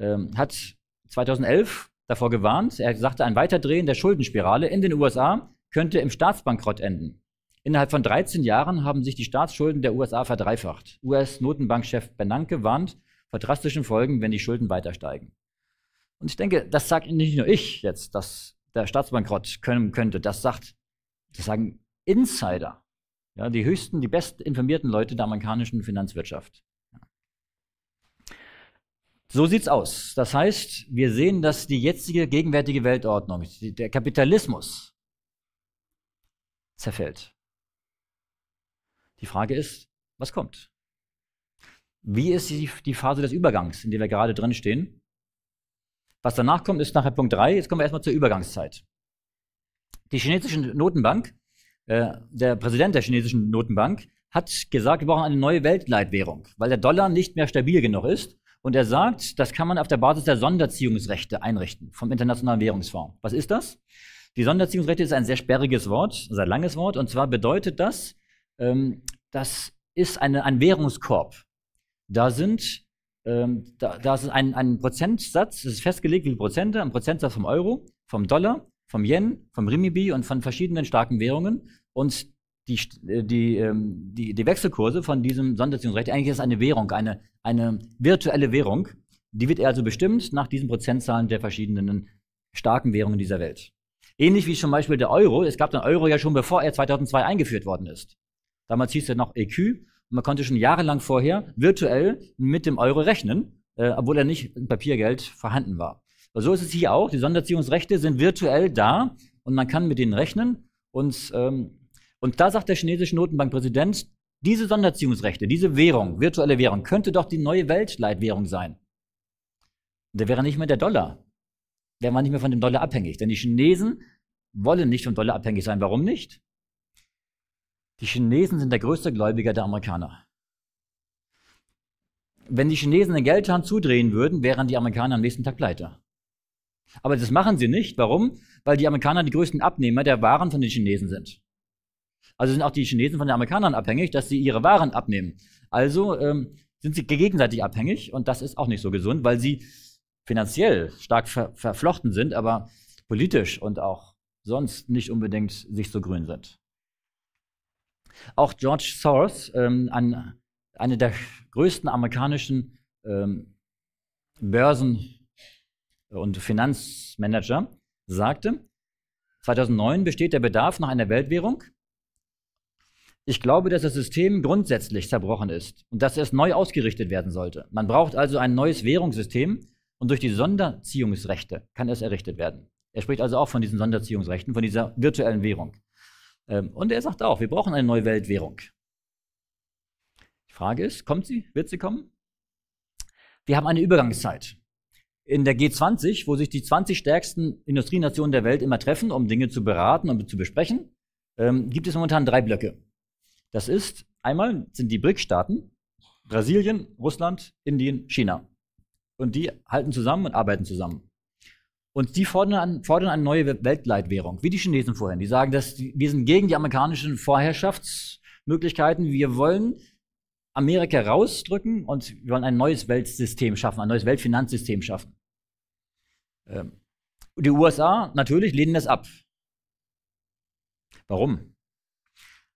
ähm, hat 2011 davor gewarnt, er sagte, ein Weiterdrehen der Schuldenspirale in den USA könnte im Staatsbankrott enden. Innerhalb von 13 Jahren haben sich die Staatsschulden der USA verdreifacht. US-Notenbankchef Bernanke warnt vor drastischen Folgen, wenn die Schulden weiter steigen. Und ich denke, das sagt nicht nur ich jetzt, dass der Staatsbankrott können könnte. Das sagt, das sagen Insider, ja, die höchsten, die best informierten Leute der amerikanischen Finanzwirtschaft. So sieht's aus. Das heißt, wir sehen, dass die jetzige gegenwärtige Weltordnung, der Kapitalismus, zerfällt. Die Frage ist, was kommt? Wie ist die, Phase des Übergangs, in der wir gerade drin stehen? Was danach kommt, ist nachher Punkt 3. Jetzt kommen wir erstmal zur Übergangszeit. Die chinesische Notenbank, äh, der Präsident der chinesischen Notenbank, hat gesagt, wir brauchen eine neue Weltleitwährung, weil der Dollar nicht mehr stabil genug ist. Und er sagt, das kann man auf der Basis der Sonderziehungsrechte einrichten vom Internationalen Währungsfonds. Was ist das? Die Sonderziehungsrechte ist ein sehr sperriges Wort, ein sehr langes Wort. Und zwar bedeutet das, ähm, das ist eine, ein Währungskorb. Da sind, ähm, da, da ist ein, ein Prozentsatz, es ist festgelegt, wie viele Prozente, ein Prozentsatz vom Euro, vom Dollar, vom Yen, vom Rimibi und von verschiedenen starken Währungen. Und die, die, ähm, die, die Wechselkurse von diesem Sonderziehungsrecht, eigentlich ist es eine Währung, eine, eine virtuelle Währung. Die wird also bestimmt nach diesen Prozentzahlen der verschiedenen starken Währungen dieser Welt. Ähnlich wie zum Beispiel der Euro. Es gab den Euro ja schon bevor er 2002 eingeführt worden ist. Damals hieß er noch EQ. Und man konnte schon jahrelang vorher virtuell mit dem Euro rechnen, äh, obwohl er nicht in Papiergeld vorhanden war. Aber so ist es hier auch. Die Sonderziehungsrechte sind virtuell da und man kann mit denen rechnen. Und, ähm, und da sagt der chinesische Notenbankpräsident, diese Sonderziehungsrechte, diese Währung, virtuelle Währung, könnte doch die neue Weltleitwährung sein. Und da wäre nicht mehr der Dollar. Wäre man nicht mehr von dem Dollar abhängig. Denn die Chinesen wollen nicht vom Dollar abhängig sein. Warum nicht? Die Chinesen sind der größte Gläubiger der Amerikaner. Wenn die Chinesen den Geldhahn zudrehen würden, wären die Amerikaner am nächsten Tag pleite. Aber das machen sie nicht. Warum? Weil die Amerikaner die größten Abnehmer der Waren von den Chinesen sind. Also sind auch die Chinesen von den Amerikanern abhängig, dass sie ihre Waren abnehmen. Also ähm, sind sie gegenseitig abhängig und das ist auch nicht so gesund, weil sie finanziell stark ver verflochten sind, aber politisch und auch sonst nicht unbedingt sich so grün sind. Auch George Soros, ähm, ein, einer der größten amerikanischen ähm, Börsen- äh, und Finanzmanager, sagte, 2009 besteht der Bedarf nach einer Weltwährung. Ich glaube, dass das System grundsätzlich zerbrochen ist und dass es neu ausgerichtet werden sollte. Man braucht also ein neues Währungssystem und durch die Sonderziehungsrechte kann es errichtet werden. Er spricht also auch von diesen Sonderziehungsrechten, von dieser virtuellen Währung. Ähm, und er sagt auch, wir brauchen eine neue Weltwährung. Die Frage ist, kommt sie? Wird sie kommen? Wir haben eine Übergangszeit. In der G20, wo sich die 20 stärksten Industrienationen der Welt immer treffen, um Dinge zu beraten und zu besprechen, ähm, gibt es momentan drei Blöcke. Das ist einmal sind die BRIC-Staaten, Brasilien, Russland, Indien, China. Und die halten zusammen und arbeiten zusammen. Und die fordern, an, fordern eine neue Weltleitwährung, wie die Chinesen vorhin. Die sagen, dass die, wir sind gegen die amerikanischen Vorherrschaftsmöglichkeiten. Wir wollen Amerika rausdrücken und wir wollen ein neues Weltsystem schaffen, ein neues Weltfinanzsystem schaffen. Ähm, die USA natürlich lehnen das ab. Warum?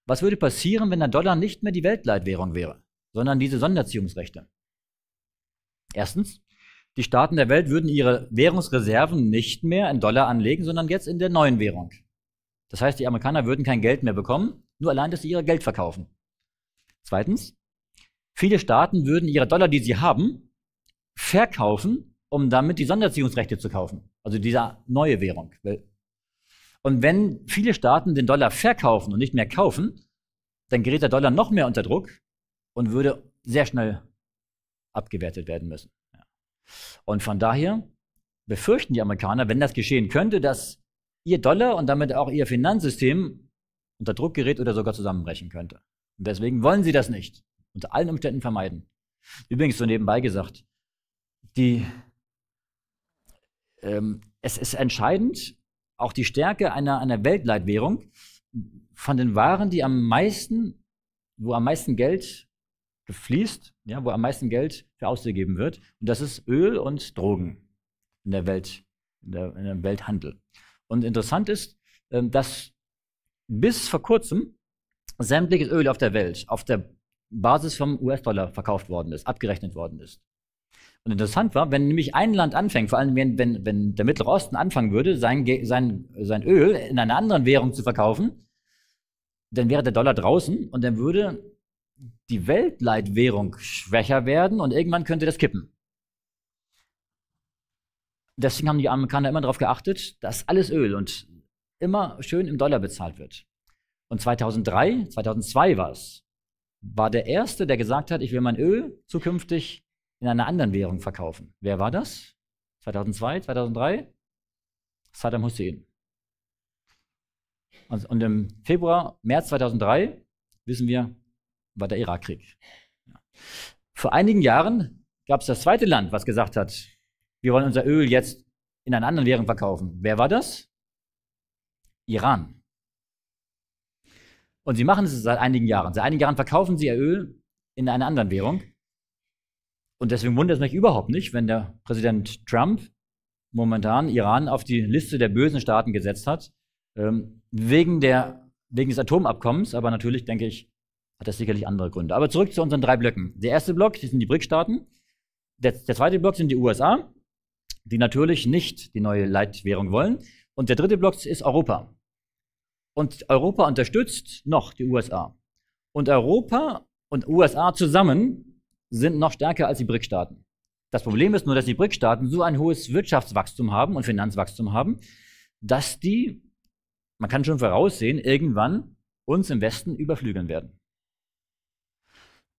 Was würde passieren, wenn der Dollar nicht mehr die Weltleitwährung wäre, sondern diese Sonderziehungsrechte? Erstens, die Staaten der Welt würden ihre Währungsreserven nicht mehr in Dollar anlegen, sondern jetzt in der neuen Währung. Das heißt, die Amerikaner würden kein Geld mehr bekommen, nur allein, dass sie ihr Geld verkaufen. Zweitens, viele Staaten würden ihre Dollar, die sie haben, verkaufen, um damit die Sonderziehungsrechte zu kaufen. Also diese neue Währung. Und wenn viele Staaten den Dollar verkaufen und nicht mehr kaufen, dann gerät der Dollar noch mehr unter Druck und würde sehr schnell abgewertet werden müssen. Und von daher befürchten die Amerikaner, wenn das geschehen könnte, dass ihr Dollar und damit auch ihr Finanzsystem unter Druck gerät oder sogar zusammenbrechen könnte. Und deswegen wollen sie das nicht. Unter allen Umständen vermeiden. Übrigens, so nebenbei gesagt, die, ähm, es ist entscheidend, auch die Stärke einer, einer Weltleitwährung von den Waren, die am meisten, wo am meisten Geld fließt, ja, wo am meisten Geld für ausgegeben wird. Und das ist Öl und Drogen in der Welt, in, der, in der Welthandel. Und interessant ist, ähm, dass bis vor kurzem sämtliches Öl auf der Welt auf der Basis vom US-Dollar verkauft worden ist, abgerechnet worden ist. Und interessant war, wenn nämlich ein Land anfängt, vor allem wenn, wenn, wenn der Mittlere Osten anfangen würde, sein, sein, sein Öl in einer anderen Währung zu verkaufen, dann wäre der Dollar draußen und dann würde die Weltleitwährung schwächer werden und irgendwann könnte das kippen. Deswegen haben die Amerikaner immer darauf geachtet, dass alles Öl und immer schön im Dollar bezahlt wird. Und 2003, 2002 war es, war der Erste, der gesagt hat, ich will mein Öl zukünftig in einer anderen Währung verkaufen. Wer war das? 2002, 2003? Saddam Hussein. Und, und im Februar, März 2003 wissen wir, war der Irakkrieg. Vor einigen Jahren gab es das zweite Land, was gesagt hat, wir wollen unser Öl jetzt in einer anderen Währung verkaufen. Wer war das? Iran. Und sie machen es seit einigen Jahren. Seit einigen Jahren verkaufen sie ihr Öl in einer anderen Währung. Und deswegen wundert es mich überhaupt nicht, wenn der Präsident Trump momentan Iran auf die Liste der bösen Staaten gesetzt hat, ähm, wegen, der, wegen des Atomabkommens. Aber natürlich denke ich, hat das sicherlich andere Gründe. Aber zurück zu unseren drei Blöcken. Der erste Block, das sind die BRIC-Staaten. Der, der, zweite Block sind die USA, die natürlich nicht die neue Leitwährung wollen. Und der dritte Block ist Europa. Und Europa unterstützt noch die USA. Und Europa und USA zusammen sind noch stärker als die BRIC-Staaten. Das Problem ist nur, dass die BRIC-Staaten so ein hohes Wirtschaftswachstum haben und Finanzwachstum haben, dass die, man kann schon voraussehen, irgendwann uns im Westen überflügeln werden.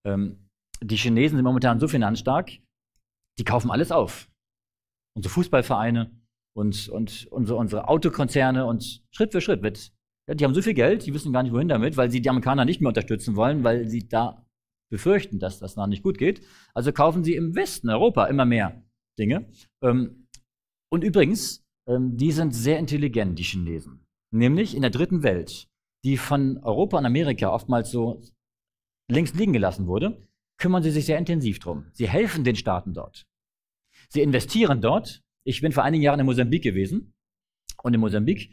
Ähm, die Chinesen sind momentan so finanzstark, die kaufen alles auf. Unsere Fußballvereine und, und unsere, unsere Autokonzerne und Schritt für Schritt wird. Ja, die haben so viel Geld, die wissen gar nicht, wohin damit, weil sie die Amerikaner nicht mehr unterstützen wollen, weil sie da befürchten, dass das noch nicht gut geht. Also kaufen sie im Westen Europa immer mehr Dinge. Ähm, und übrigens, ähm, die sind sehr intelligent, die Chinesen. Nämlich in der dritten Welt, die von Europa und Amerika oftmals so links liegen gelassen wurde, kümmern sie sich sehr intensiv drum. Sie helfen den Staaten dort. Sie investieren dort. Ich bin vor einigen Jahren in Mosambik gewesen. Und in Mosambik,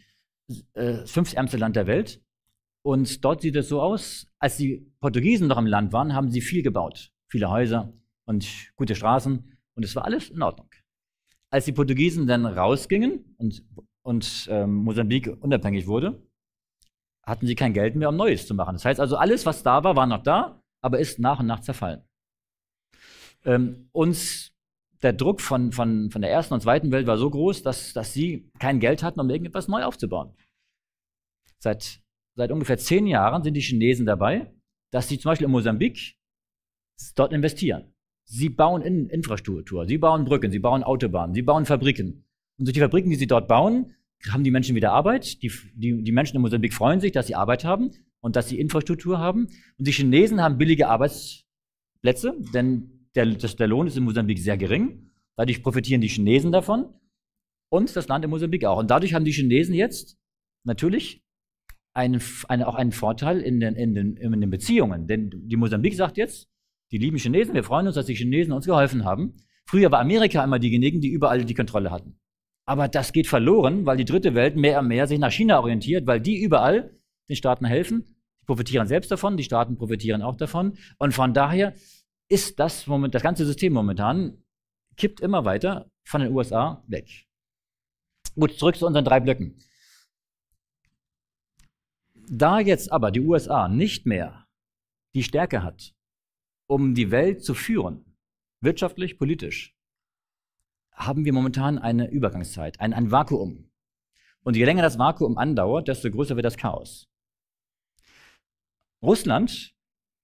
äh, das fünftärmste Land der Welt. Und dort sieht es so aus, als die Portugiesen noch im Land waren, haben sie viel gebaut. Viele Häuser und gute Straßen. Und es war alles in Ordnung. Als die Portugiesen dann rausgingen und, und äh, Mosambik unabhängig wurde, hatten sie kein Geld mehr, um Neues zu machen. Das heißt also, alles, was da war, war noch da, aber ist nach und nach zerfallen. Ähm, uns der Druck von, von, von der ersten und zweiten Welt war so groß, dass, dass sie kein Geld hatten, um irgendetwas neu aufzubauen. Seit, seit ungefähr zehn Jahren sind die Chinesen dabei, dass sie zum Beispiel in Mosambik dort investieren. Sie bauen in Infrastruktur, sie bauen Brücken, sie bauen Autobahnen, sie bauen Fabriken. Und durch die Fabriken, die sie dort bauen, haben die Menschen wieder Arbeit. Die, die, die Menschen in Mosambik freuen sich, dass sie Arbeit haben und dass sie Infrastruktur haben. Und die Chinesen haben billige Arbeitsplätze, denn der, das, der Lohn ist in Mosambik sehr gering. Dadurch profitieren die Chinesen davon und das Land in Mosambik auch. Und dadurch haben die Chinesen jetzt natürlich einen, eine, auch einen Vorteil in den, in, den, in den Beziehungen. Denn die Mosambik sagt jetzt, die lieben Chinesen, wir freuen uns, dass die Chinesen uns geholfen haben. Früher war Amerika immer diejenigen, die überall die Kontrolle hatten. Aber das geht verloren, weil die dritte Welt mehr und mehr sich nach China orientiert, weil die überall den Staaten helfen. Die profitieren selbst davon, die Staaten profitieren auch davon. Und von daher ist das, Moment, das ganze System momentan kippt immer weiter von den USA weg. Gut, zurück zu unseren drei Blöcken. Da jetzt aber die USA nicht mehr die Stärke hat, um die Welt zu führen, wirtschaftlich, politisch, haben wir momentan eine Übergangszeit, ein, ein Vakuum. Und je länger das Vakuum andauert, desto größer wird das Chaos. Russland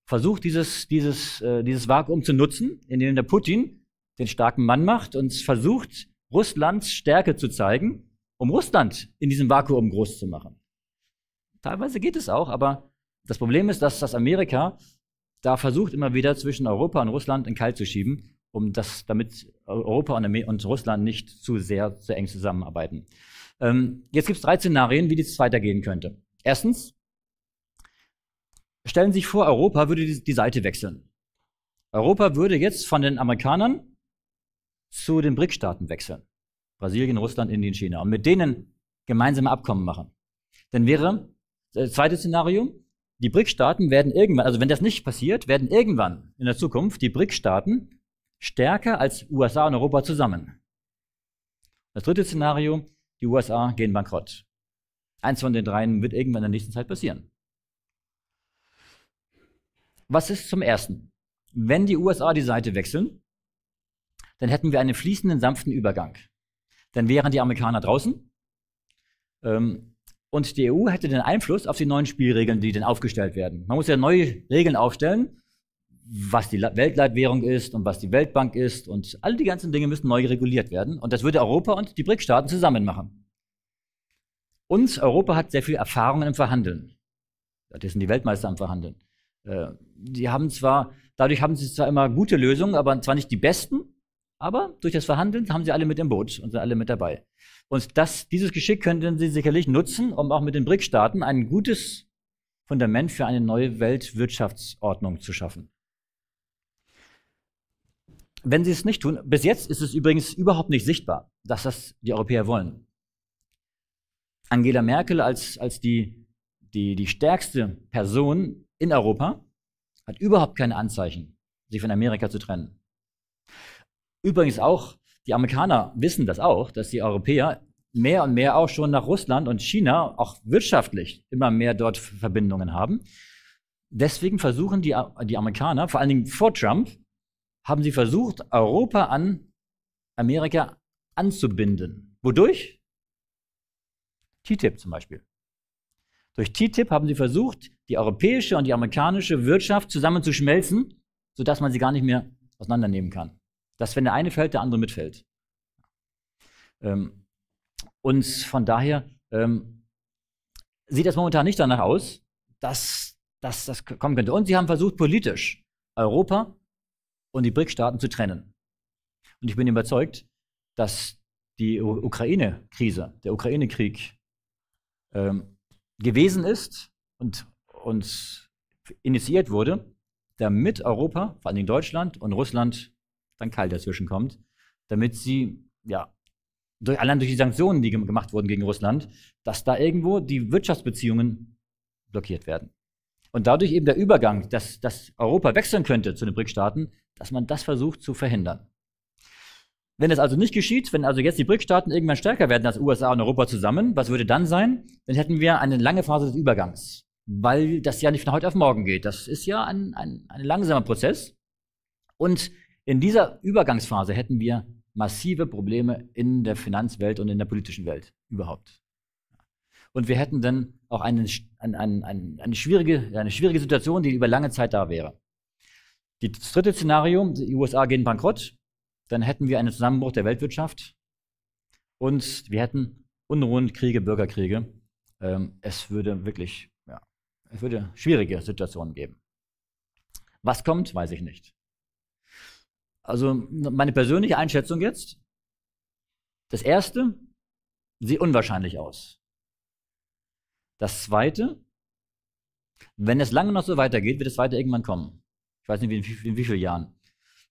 versucht dieses, dieses, äh, dieses Vakuum zu nutzen, indem der Putin den starken Mann macht und versucht, Russlands Stärke zu zeigen, um Russland in diesem Vakuum groß zu machen. Teilweise geht es auch, aber das Problem ist, dass das Amerika da versucht, immer wieder zwischen Europa und Russland in Kalt zu schieben um das, damit Europa und, und Russland nicht zu sehr, zu eng zusammenarbeiten. Ähm, jetzt gibt es drei Szenarien, wie dies weitergehen könnte. Erstens, stellen Sie sich vor, Europa würde die, die Seite wechseln. Europa würde jetzt von den Amerikanern zu den BRIC-Staaten wechseln. Brasilien, Russland, Indien, China. Und mit denen gemeinsame Abkommen machen. Dann wäre, äh, zweites Szenario, die BRIC-Staaten werden irgendwann, also wenn das nicht passiert, werden irgendwann in der Zukunft die BRIC-Staaten stärker als USA und Europa zusammen. Das dritte Szenario, die USA gehen bankrott. Eins von den dreien wird irgendwann in der nächsten Zeit passieren. Was ist zum ersten? Wenn die USA die Seite wechseln, dann hätten wir einen fließenden, sanften Übergang. Dann wären die Amerikaner draußen ähm, und die EU hätte den Einfluss auf die neuen Spielregeln, die denn aufgestellt werden. Man muss ja neue Regeln aufstellen was die Weltleitwährung ist und was die Weltbank ist. Und all die ganzen Dinge müssen neu reguliert werden. Und das würde Europa und die BRIC-Staaten zusammen machen. Uns, Europa hat sehr viel Erfahrung im Verhandeln. Das sind die Weltmeister am Verhandeln. Äh, die haben zwar, dadurch haben sie zwar immer gute Lösungen, aber zwar nicht die besten, aber durch das Verhandeln haben sie alle mit im Boot und sind alle mit dabei. Und das, dieses Geschick könnten sie sicherlich nutzen, um auch mit den BRIC-Staaten ein gutes Fundament für eine neue Weltwirtschaftsordnung zu schaffen wenn sie es nicht tun, bis jetzt ist es übrigens überhaupt nicht sichtbar, dass das die Europäer wollen. Angela Merkel als, als die, die, die stärkste Person in Europa hat überhaupt keine Anzeichen, sich von Amerika zu trennen. Übrigens auch, die Amerikaner wissen das auch, dass die Europäer mehr und mehr auch schon nach Russland und China auch wirtschaftlich immer mehr dort Verbindungen haben. Deswegen versuchen die, die Amerikaner, vor allen Dingen vor Trump, haben sie versucht, Europa an Amerika anzubinden. Wodurch? TTIP zum Beispiel. Durch TTIP haben sie versucht, die europäische und die amerikanische Wirtschaft zusammenzuschmelzen, sodass man sie gar nicht mehr auseinandernehmen kann. Dass wenn der eine fällt, der andere mitfällt. Ähm, und von daher ähm, sieht das momentan nicht danach aus, dass, dass das kommen könnte. Und sie haben versucht, politisch Europa und die BRIC-Staaten zu trennen. Und ich bin überzeugt, dass die Ukraine-Krise, der Ukraine-Krieg ähm, gewesen ist und, uns initiiert wurde, damit Europa, vor allem Deutschland und Russland, dann kalt dazwischen kommt, damit sie, ja, durch, allein durch die Sanktionen, die gemacht wurden gegen Russland, dass da irgendwo die Wirtschaftsbeziehungen blockiert werden. Und dadurch eben der Übergang, dass, dass Europa wechseln könnte zu den BRIC-Staaten, dass man das versucht zu verhindern. Wenn es also nicht geschieht, wenn also jetzt die BRIC-Staaten irgendwann stärker werden als USA und Europa zusammen, was würde dann sein? Dann hätten wir eine lange Phase des Übergangs, weil das ja nicht von heute auf morgen geht. Das ist ja ein, ein, ein langsamer Prozess. Und in dieser Übergangsphase hätten wir massive Probleme in der Finanzwelt und in der politischen Welt überhaupt. Und wir hätten dann auch einen, einen, einen, eine, schwierige, eine schwierige Situation, die über lange Zeit da wäre das dritte Szenario, die USA gehen bankrott, dann hätten wir einen Zusammenbruch der Weltwirtschaft und wir hätten Unruhen, Kriege, Bürgerkriege. Ähm, es würde wirklich, ja, es würde schwierige Situationen geben. Was kommt, weiß ich nicht. Also meine persönliche Einschätzung jetzt, das erste sieht unwahrscheinlich aus. Das zweite, wenn es lange noch so weitergeht, wird es weiter irgendwann kommen weiß nicht, in, in wie, vielen Jahren.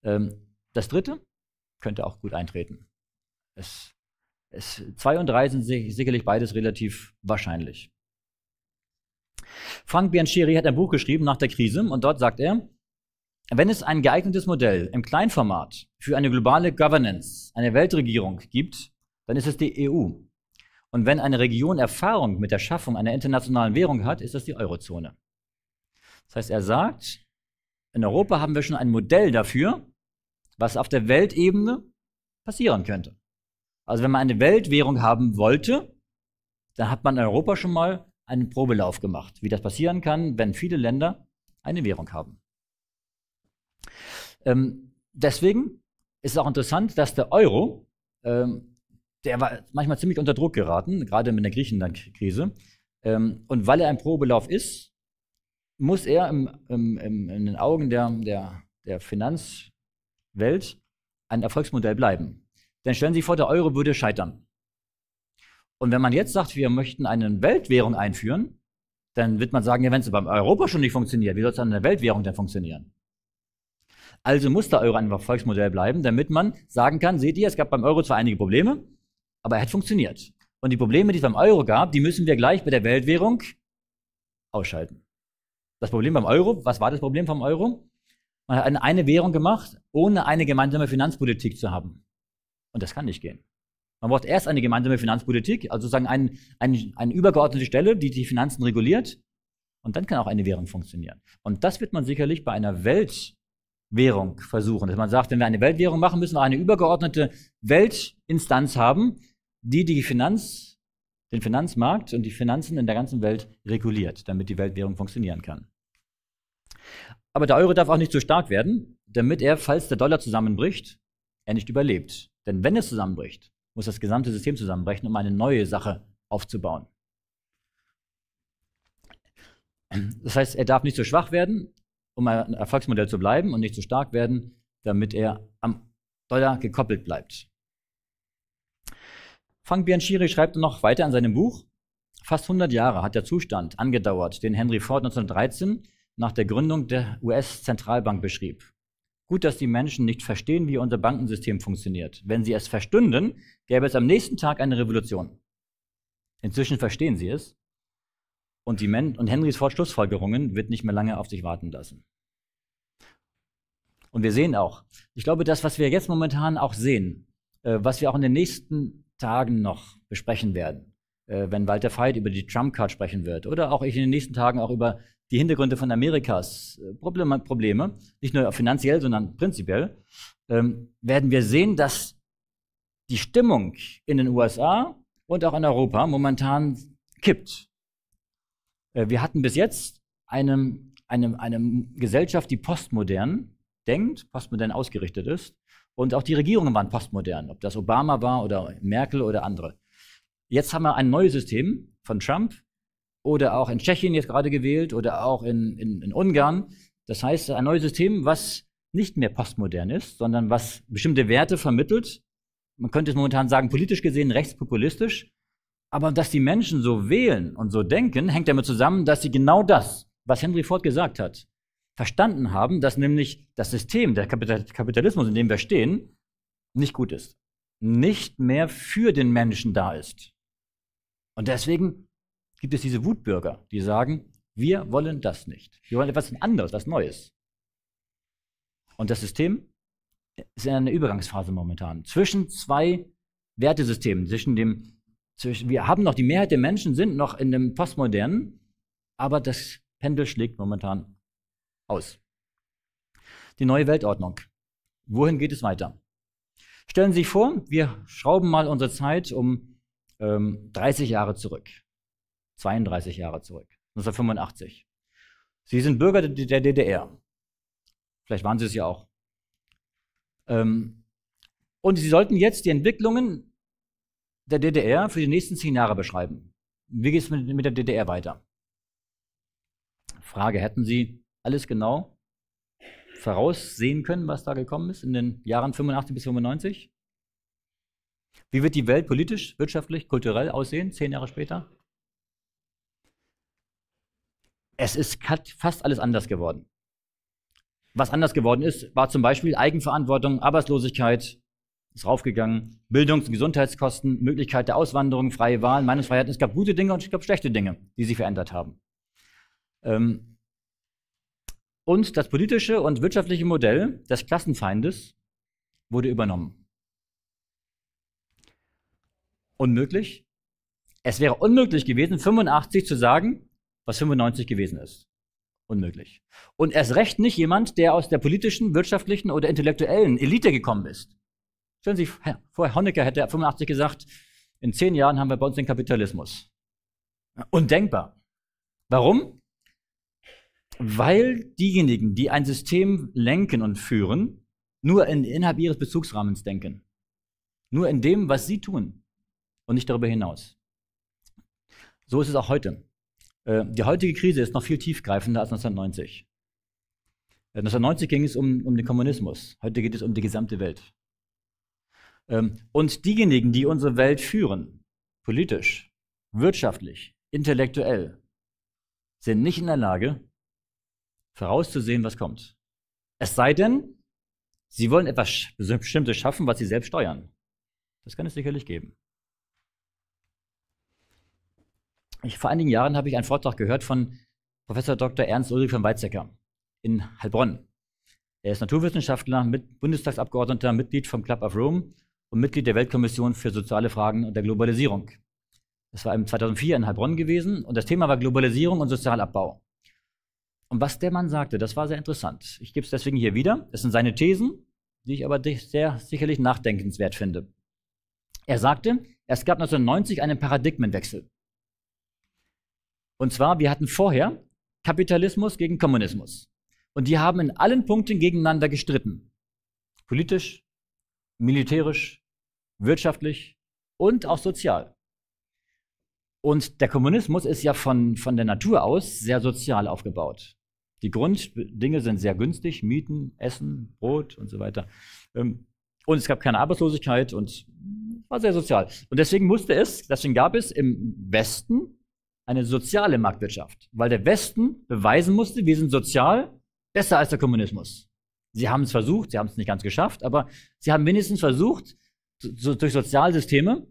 Ähm, das dritte könnte auch gut eintreten. Es, es, zwei und drei sind sicherlich beides relativ wahrscheinlich. Frank Biancheri hat ein Buch geschrieben nach der Krise und dort sagt er, wenn es ein geeignetes Modell im Kleinformat für eine globale Governance, eine Weltregierung gibt, dann ist es die EU. Und wenn eine Region Erfahrung mit der Schaffung einer internationalen Währung hat, ist das die Eurozone. Das heißt, er sagt, in Europa haben wir schon ein Modell dafür, was auf der Weltebene passieren könnte. Also wenn man eine Weltwährung haben wollte, dann hat man in Europa schon mal einen Probelauf gemacht, wie das passieren kann, wenn viele Länder eine Währung haben. Ähm, deswegen ist es auch interessant, dass der Euro, ähm, der war manchmal ziemlich unter Druck geraten, gerade mit der Griechenland-Krise. Ähm, und weil er ein Probelauf ist, muss er im, im, im, in den Augen der, der, der Finanzwelt ein Erfolgsmodell bleiben. Denn stellen Sie sich vor, der Euro würde scheitern. Und wenn man jetzt sagt, wir möchten eine Weltwährung einführen, dann wird man sagen, ja, wenn es beim Europa schon nicht funktioniert, wie soll es dann in der Weltwährung denn funktionieren? Also muss der Euro ein Erfolgsmodell bleiben, damit man sagen kann, seht ihr, es gab beim Euro zwar einige Probleme, aber er hat funktioniert. Und die Probleme, die es beim Euro gab, die müssen wir gleich bei der Weltwährung ausschalten. Das Problem beim Euro, was war das Problem vom Euro? Man hat eine Währung gemacht, ohne eine gemeinsame Finanzpolitik zu haben. Und das kann nicht gehen. Man braucht erst eine gemeinsame Finanzpolitik, also sozusagen ein, ein, eine übergeordnete Stelle, die die Finanzen reguliert. Und dann kann auch eine Währung funktionieren. Und das wird man sicherlich bei einer Weltwährung versuchen. Dass man sagt, wenn wir eine Weltwährung machen, müssen wir eine übergeordnete Weltinstanz haben, die die Finanzpolitik den Finanzmarkt und die Finanzen in der ganzen Welt reguliert, damit die Weltwährung funktionieren kann. Aber der Euro darf auch nicht zu stark werden, damit er, falls der Dollar zusammenbricht, er nicht überlebt. Denn wenn es zusammenbricht, muss das gesamte System zusammenbrechen, um eine neue Sache aufzubauen. Das heißt, er darf nicht zu schwach werden, um ein Erfolgsmodell zu bleiben und nicht zu stark werden, damit er am Dollar gekoppelt bleibt. Frank Bianchiri schreibt noch weiter in seinem Buch, fast 100 Jahre hat der Zustand angedauert, den Henry Ford 1913 nach der Gründung der US-Zentralbank beschrieb. Gut, dass die Menschen nicht verstehen, wie unser Bankensystem funktioniert. Wenn sie es verstünden, gäbe es am nächsten Tag eine Revolution. Inzwischen verstehen sie es. Und, die Men und Henrys Ford Schlussfolgerungen wird nicht mehr lange auf sich warten lassen. Und wir sehen auch, ich glaube, das, was wir jetzt momentan auch sehen, äh, was wir auch in den nächsten Tagen noch besprechen werden, äh, wenn Walter Veit über die Trump-Card sprechen wird oder auch ich in den nächsten Tagen auch über die Hintergründe von Amerikas äh, Probleme, Probleme nicht nur finanziell, sondern prinzipiell, ähm, werden wir sehen, dass die Stimmung in den USA und auch in Europa momentan kippt. Äh, wir hatten bis jetzt eine, eine, eine Gesellschaft, die postmodern denkt, postmodern ausgerichtet ist, und auch die Regierungen waren postmodern, ob das Obama war oder Merkel oder andere. Jetzt haben wir ein neues System von Trump oder auch in Tschechien jetzt gerade gewählt oder auch in, in, in Ungarn. Das heißt, ein neues System, was nicht mehr postmodern ist, sondern was bestimmte Werte vermittelt. Man könnte es momentan sagen, politisch gesehen rechtspopulistisch. Aber dass die Menschen so wählen und so denken, hängt damit zusammen, dass sie genau das, was Henry Ford gesagt hat, verstanden haben, dass nämlich das System, der Kapitalismus, in dem wir stehen, nicht gut ist. Nicht mehr für den Menschen da ist. Und deswegen gibt es diese Wutbürger, die sagen, wir wollen das nicht. Wir wollen etwas anderes, was Neues. Und das System ist in einer Übergangsphase momentan. Zwischen zwei Wertesystemen, zwischen dem, zwischen, wir haben noch die Mehrheit der Menschen sind noch in dem Postmodernen, aber das Pendel schlägt momentan aus. Die neue Weltordnung. Wohin geht es weiter? Stellen Sie sich vor, wir schrauben mal unsere Zeit um ähm, 30 Jahre zurück, 32 Jahre zurück, 1985. Sie sind Bürger der DDR. Vielleicht waren Sie es ja auch. Ähm, und Sie sollten jetzt die Entwicklungen der DDR für die nächsten zehn Jahre beschreiben. Wie geht es mit, mit der DDR weiter? Frage, hätten Sie alles genau voraussehen können, was da gekommen ist in den Jahren 85 bis 95? Wie wird die Welt politisch, wirtschaftlich, kulturell aussehen, zehn Jahre später? Es ist fast alles anders geworden. Was anders geworden ist, war zum Beispiel Eigenverantwortung, Arbeitslosigkeit, ist raufgegangen, Bildungs- und Gesundheitskosten, Möglichkeit der Auswanderung, freie Wahlen, Meinungsfreiheit. Es gab gute Dinge und es gab schlechte Dinge, die sich verändert haben. Ähm, und das politische und wirtschaftliche Modell des Klassenfeindes wurde übernommen. Unmöglich? Es wäre unmöglich gewesen, 85 zu sagen, was 95 gewesen ist. Unmöglich. Und erst recht nicht jemand, der aus der politischen, wirtschaftlichen oder intellektuellen Elite gekommen ist. Stellen Sie sich vor, Honecker hätte 85 gesagt, in zehn Jahren haben wir bei uns den Kapitalismus. Undenkbar. Warum? weil diejenigen, die ein System lenken und führen, nur in, innerhalb ihres Bezugsrahmens denken. Nur in dem, was sie tun und nicht darüber hinaus. So ist es auch heute. Äh, die heutige Krise ist noch viel tiefgreifender als 1990. 1990 äh, ging es um, um den Kommunismus. Heute geht es um die gesamte Welt. Ähm, und diejenigen, die unsere Welt führen, politisch, wirtschaftlich, intellektuell, sind nicht in der Lage, vorauszusehen, was kommt. Es sei denn, sie wollen etwas Bestimmtes schaffen, was sie selbst steuern. Das kann es sicherlich geben. Ich, vor einigen Jahren habe ich einen Vortrag gehört von Professor Dr. Ernst Ulrich von Weizsäcker in Heilbronn. Er ist Naturwissenschaftler, mit Bundestagsabgeordneter, Mitglied vom Club of Rome und Mitglied der Weltkommission für soziale Fragen und der Globalisierung. Das war im 2004 in Heilbronn gewesen und das Thema war Globalisierung und Sozialabbau. Und was der Mann sagte, das war sehr interessant. Ich gebe es deswegen hier wieder. Es sind seine Thesen, die ich aber sehr sicherlich nachdenkenswert finde. Er sagte, es gab 1990 einen Paradigmenwechsel. Und zwar, wir hatten vorher Kapitalismus gegen Kommunismus. Und die haben in allen Punkten gegeneinander gestritten. Politisch, militärisch, wirtschaftlich und auch sozial. Und der Kommunismus ist ja von, von der Natur aus sehr sozial aufgebaut. Die Grunddinge sind sehr günstig, Mieten, Essen, Brot und so weiter. Ähm, und es gab keine Arbeitslosigkeit und war sehr sozial. Und deswegen musste es, deswegen gab es im Westen eine soziale Marktwirtschaft, weil der Westen beweisen musste, wir sind sozial besser als der Kommunismus. Sie haben es versucht, sie haben es nicht ganz geschafft, aber sie haben wenigstens versucht, so, durch Sozialsysteme,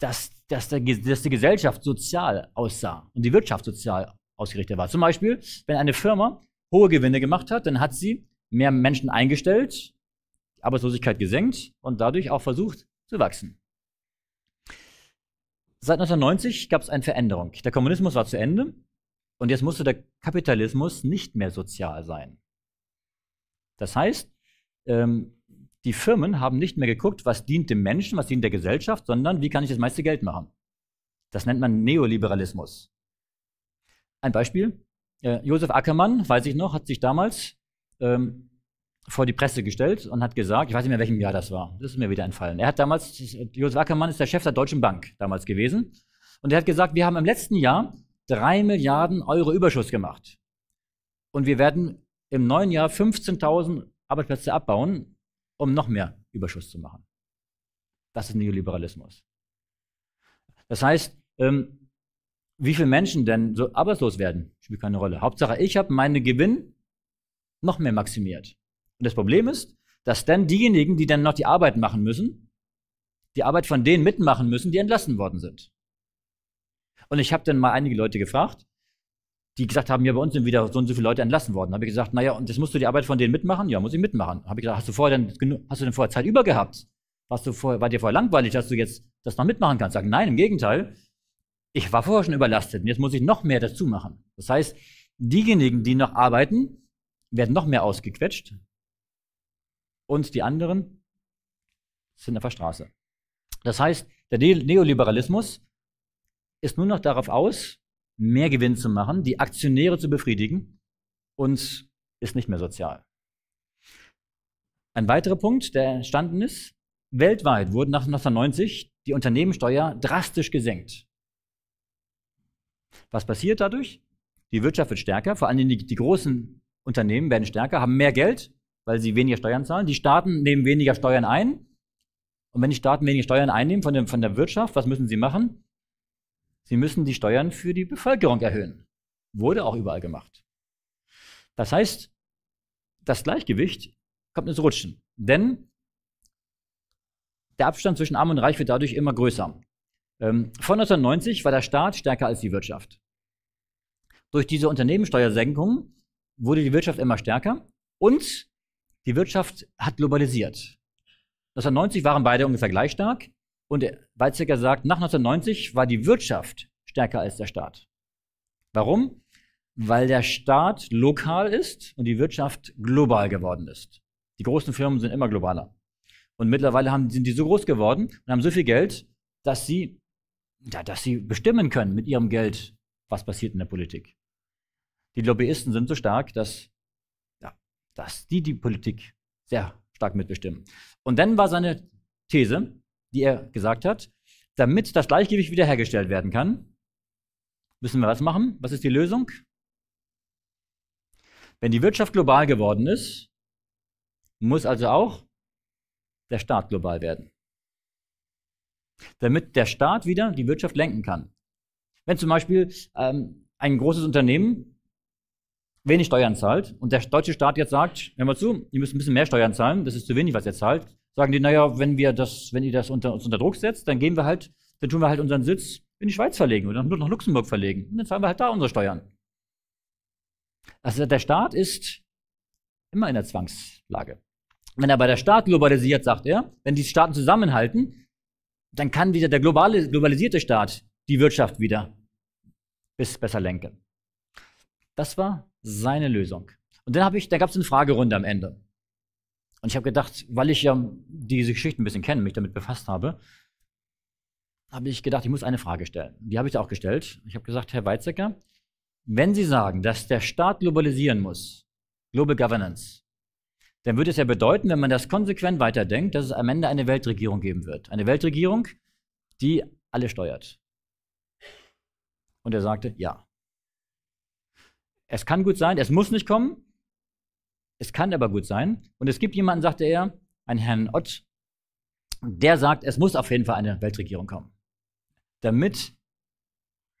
dass, dass, der, dass die Gesellschaft sozial aussah und die Wirtschaft sozial ausgerichtet war. Zum Beispiel, wenn eine Firma hohe Gewinne gemacht hat, dann hat sie mehr Menschen eingestellt, die Arbeitslosigkeit gesenkt und dadurch auch versucht zu wachsen. Seit 1990 gab es eine Veränderung. Der Kommunismus war zu Ende und jetzt musste der Kapitalismus nicht mehr sozial sein. Das heißt, ähm, die Firmen haben nicht mehr geguckt, was dient dem Menschen, was dient der Gesellschaft, sondern wie kann ich das meiste Geld machen. Das nennt man Neoliberalismus. Ein Beispiel. Äh, Josef Ackermann, weiß ich noch, hat sich damals ähm, vor die Presse gestellt und hat gesagt, ich weiß nicht mehr, welchem Jahr das war, das ist mir wieder entfallen. Er hat damals, Josef Ackermann ist der Chef der Deutschen Bank damals gewesen, und er hat gesagt, wir haben im letzten Jahr drei Milliarden Euro Überschuss gemacht. Und wir werden im neuen Jahr 15.000 Arbeitsplätze abbauen, um noch mehr Überschuss zu machen. Das ist Neoliberalismus. Das heißt, ähm, wie viele Menschen denn so arbeitslos werden, spielt keine Rolle. Hauptsache, ich habe meinen Gewinn noch mehr maximiert. Und das Problem ist, dass dann diejenigen, die dann noch die Arbeit machen müssen, die Arbeit von denen mitmachen müssen, die entlassen worden sind. Und ich habe dann mal einige Leute gefragt, die gesagt haben, ja, bei uns sind wieder so und so viele Leute entlassen worden. Habe ich gesagt, naja, und jetzt musst du die Arbeit von denen mitmachen? Ja, muss ich mitmachen. Habe ich gesagt, hast du vorher denn, hast du denn vorher Zeit über gehabt? Warst du vorher, war dir vorher langweilig, dass du jetzt das noch mitmachen kannst? Sagen, nein, im Gegenteil ich war vorher schon überlastet und jetzt muss ich noch mehr dazu machen. Das heißt, diejenigen, die noch arbeiten, werden noch mehr ausgequetscht und die anderen sind auf der Straße. Das heißt, der Neoliberalismus ist nur noch darauf aus, mehr Gewinn zu machen, die Aktionäre zu befriedigen und ist nicht mehr sozial. Ein weiterer Punkt, der entstanden ist, weltweit wurde nach 1990 die Unternehmenssteuer drastisch gesenkt. Was passiert dadurch? Die Wirtschaft wird stärker, vor allem die, die großen Unternehmen werden stärker, haben mehr Geld, weil sie weniger Steuern zahlen. Die Staaten nehmen weniger Steuern ein. Und wenn die Staaten weniger Steuern einnehmen von, dem, von der Wirtschaft, was müssen sie machen? Sie müssen die Steuern für die Bevölkerung erhöhen. Wurde auch überall gemacht. Das heißt, das Gleichgewicht kommt ins Rutschen. Denn der Abstand zwischen Arm und Reich wird dadurch immer größer. Ähm, vor 1990 war der Staat stärker als die Wirtschaft. Durch diese Unternehmenssteuersenkung wurde die Wirtschaft immer stärker und die Wirtschaft hat globalisiert. 1990 waren beide ungefähr gleich stark und Weizsäcker sagt, nach 1990 war die Wirtschaft stärker als der Staat. Warum? Weil der Staat lokal ist und die Wirtschaft global geworden ist. Die großen Firmen sind immer globaler. Und mittlerweile haben, sind die so groß geworden und haben so viel Geld, dass sie ja, dass sie bestimmen können mit ihrem Geld, was passiert in der Politik. Die Lobbyisten sind so stark, dass, ja, dass die die Politik sehr stark mitbestimmen. Und dann war seine These, die er gesagt hat, damit das Gleichgewicht wiederhergestellt werden kann, müssen wir was machen? Was ist die Lösung? Wenn die Wirtschaft global geworden ist, muss also auch der Staat global werden damit der Staat wieder die Wirtschaft lenken kann. Wenn zum Beispiel ähm, ein großes Unternehmen wenig Steuern zahlt und der deutsche Staat jetzt sagt, hör mal zu, ihr müsst ein bisschen mehr Steuern zahlen, das ist zu wenig, was ihr zahlt, sagen die, naja, wenn wir das, wenn ihr das unter, uns unter Druck setzt, dann gehen wir halt, dann tun wir halt unseren Sitz in die Schweiz verlegen oder nur nach Luxemburg verlegen. Und dann zahlen wir halt da unsere Steuern. Also der Staat ist immer in der Zwangslage. Wenn er bei der Staat globalisiert, sagt er, wenn die Staaten zusammenhalten, dann kann wieder der globale, globalisierte Staat die Wirtschaft wieder bis besser lenken. Das war seine Lösung. Und dann habe ich, da gab es eine Fragerunde am Ende. Und ich habe gedacht, weil ich ja diese Geschichte ein bisschen kenne, mich damit befasst habe, habe ich gedacht, ich muss eine Frage stellen. Die habe ich da auch gestellt. Ich habe gesagt, Herr Weizsäcker, wenn Sie sagen, dass der Staat globalisieren muss, Global Governance, dann würde es ja bedeuten, wenn man das konsequent weiterdenkt, dass es am Ende eine Weltregierung geben wird. Eine Weltregierung, die alle steuert. Und er sagte, ja. Es kann gut sein, es muss nicht kommen, es kann aber gut sein. Und es gibt jemanden, sagte er, einen Herrn Ott, der sagt, es muss auf jeden Fall eine Weltregierung kommen, damit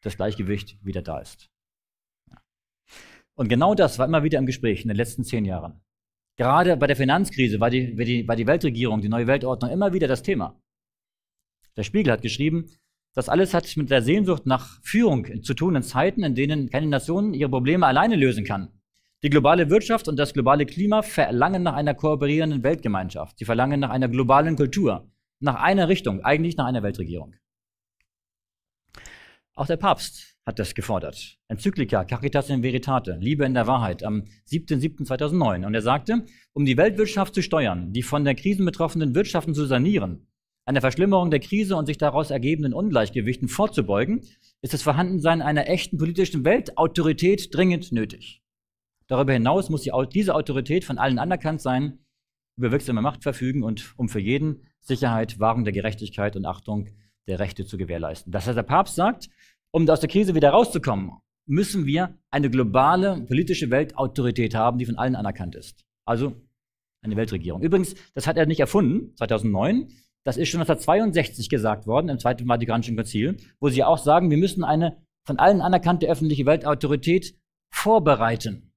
das Gleichgewicht wieder da ist. Und genau das war immer wieder im Gespräch in den letzten zehn Jahren. Gerade bei der Finanzkrise war die, war die Weltregierung, die neue Weltordnung immer wieder das Thema. Der Spiegel hat geschrieben, das alles hat mit der Sehnsucht nach Führung zu tun in Zeiten, in denen keine Nation ihre Probleme alleine lösen kann. Die globale Wirtschaft und das globale Klima verlangen nach einer kooperierenden Weltgemeinschaft. Sie verlangen nach einer globalen Kultur, nach einer Richtung, eigentlich nach einer Weltregierung. Auch der Papst hat das gefordert. Enzyklika Caritas in Veritate, Liebe in der Wahrheit, am 7.7.2009. Und er sagte, um die Weltwirtschaft zu steuern, die von der Krise betroffenen Wirtschaften zu sanieren, einer Verschlimmerung der Krise und sich daraus ergebenden Ungleichgewichten vorzubeugen, ist das Vorhandensein einer echten politischen Weltautorität dringend nötig. Darüber hinaus muss diese Autorität von allen anerkannt sein, über wirksame Macht verfügen und um für jeden Sicherheit, Wahrung der Gerechtigkeit und Achtung der Rechte zu gewährleisten. Das heißt, also der Papst sagt, um aus der Krise wieder rauszukommen, müssen wir eine globale politische Weltautorität haben, die von allen anerkannt ist. Also eine Weltregierung. Übrigens, das hat er nicht erfunden, 2009. Das ist schon 1962 gesagt worden im Zweiten Vatikanischen Konzil, wo sie auch sagen, wir müssen eine von allen anerkannte öffentliche Weltautorität vorbereiten.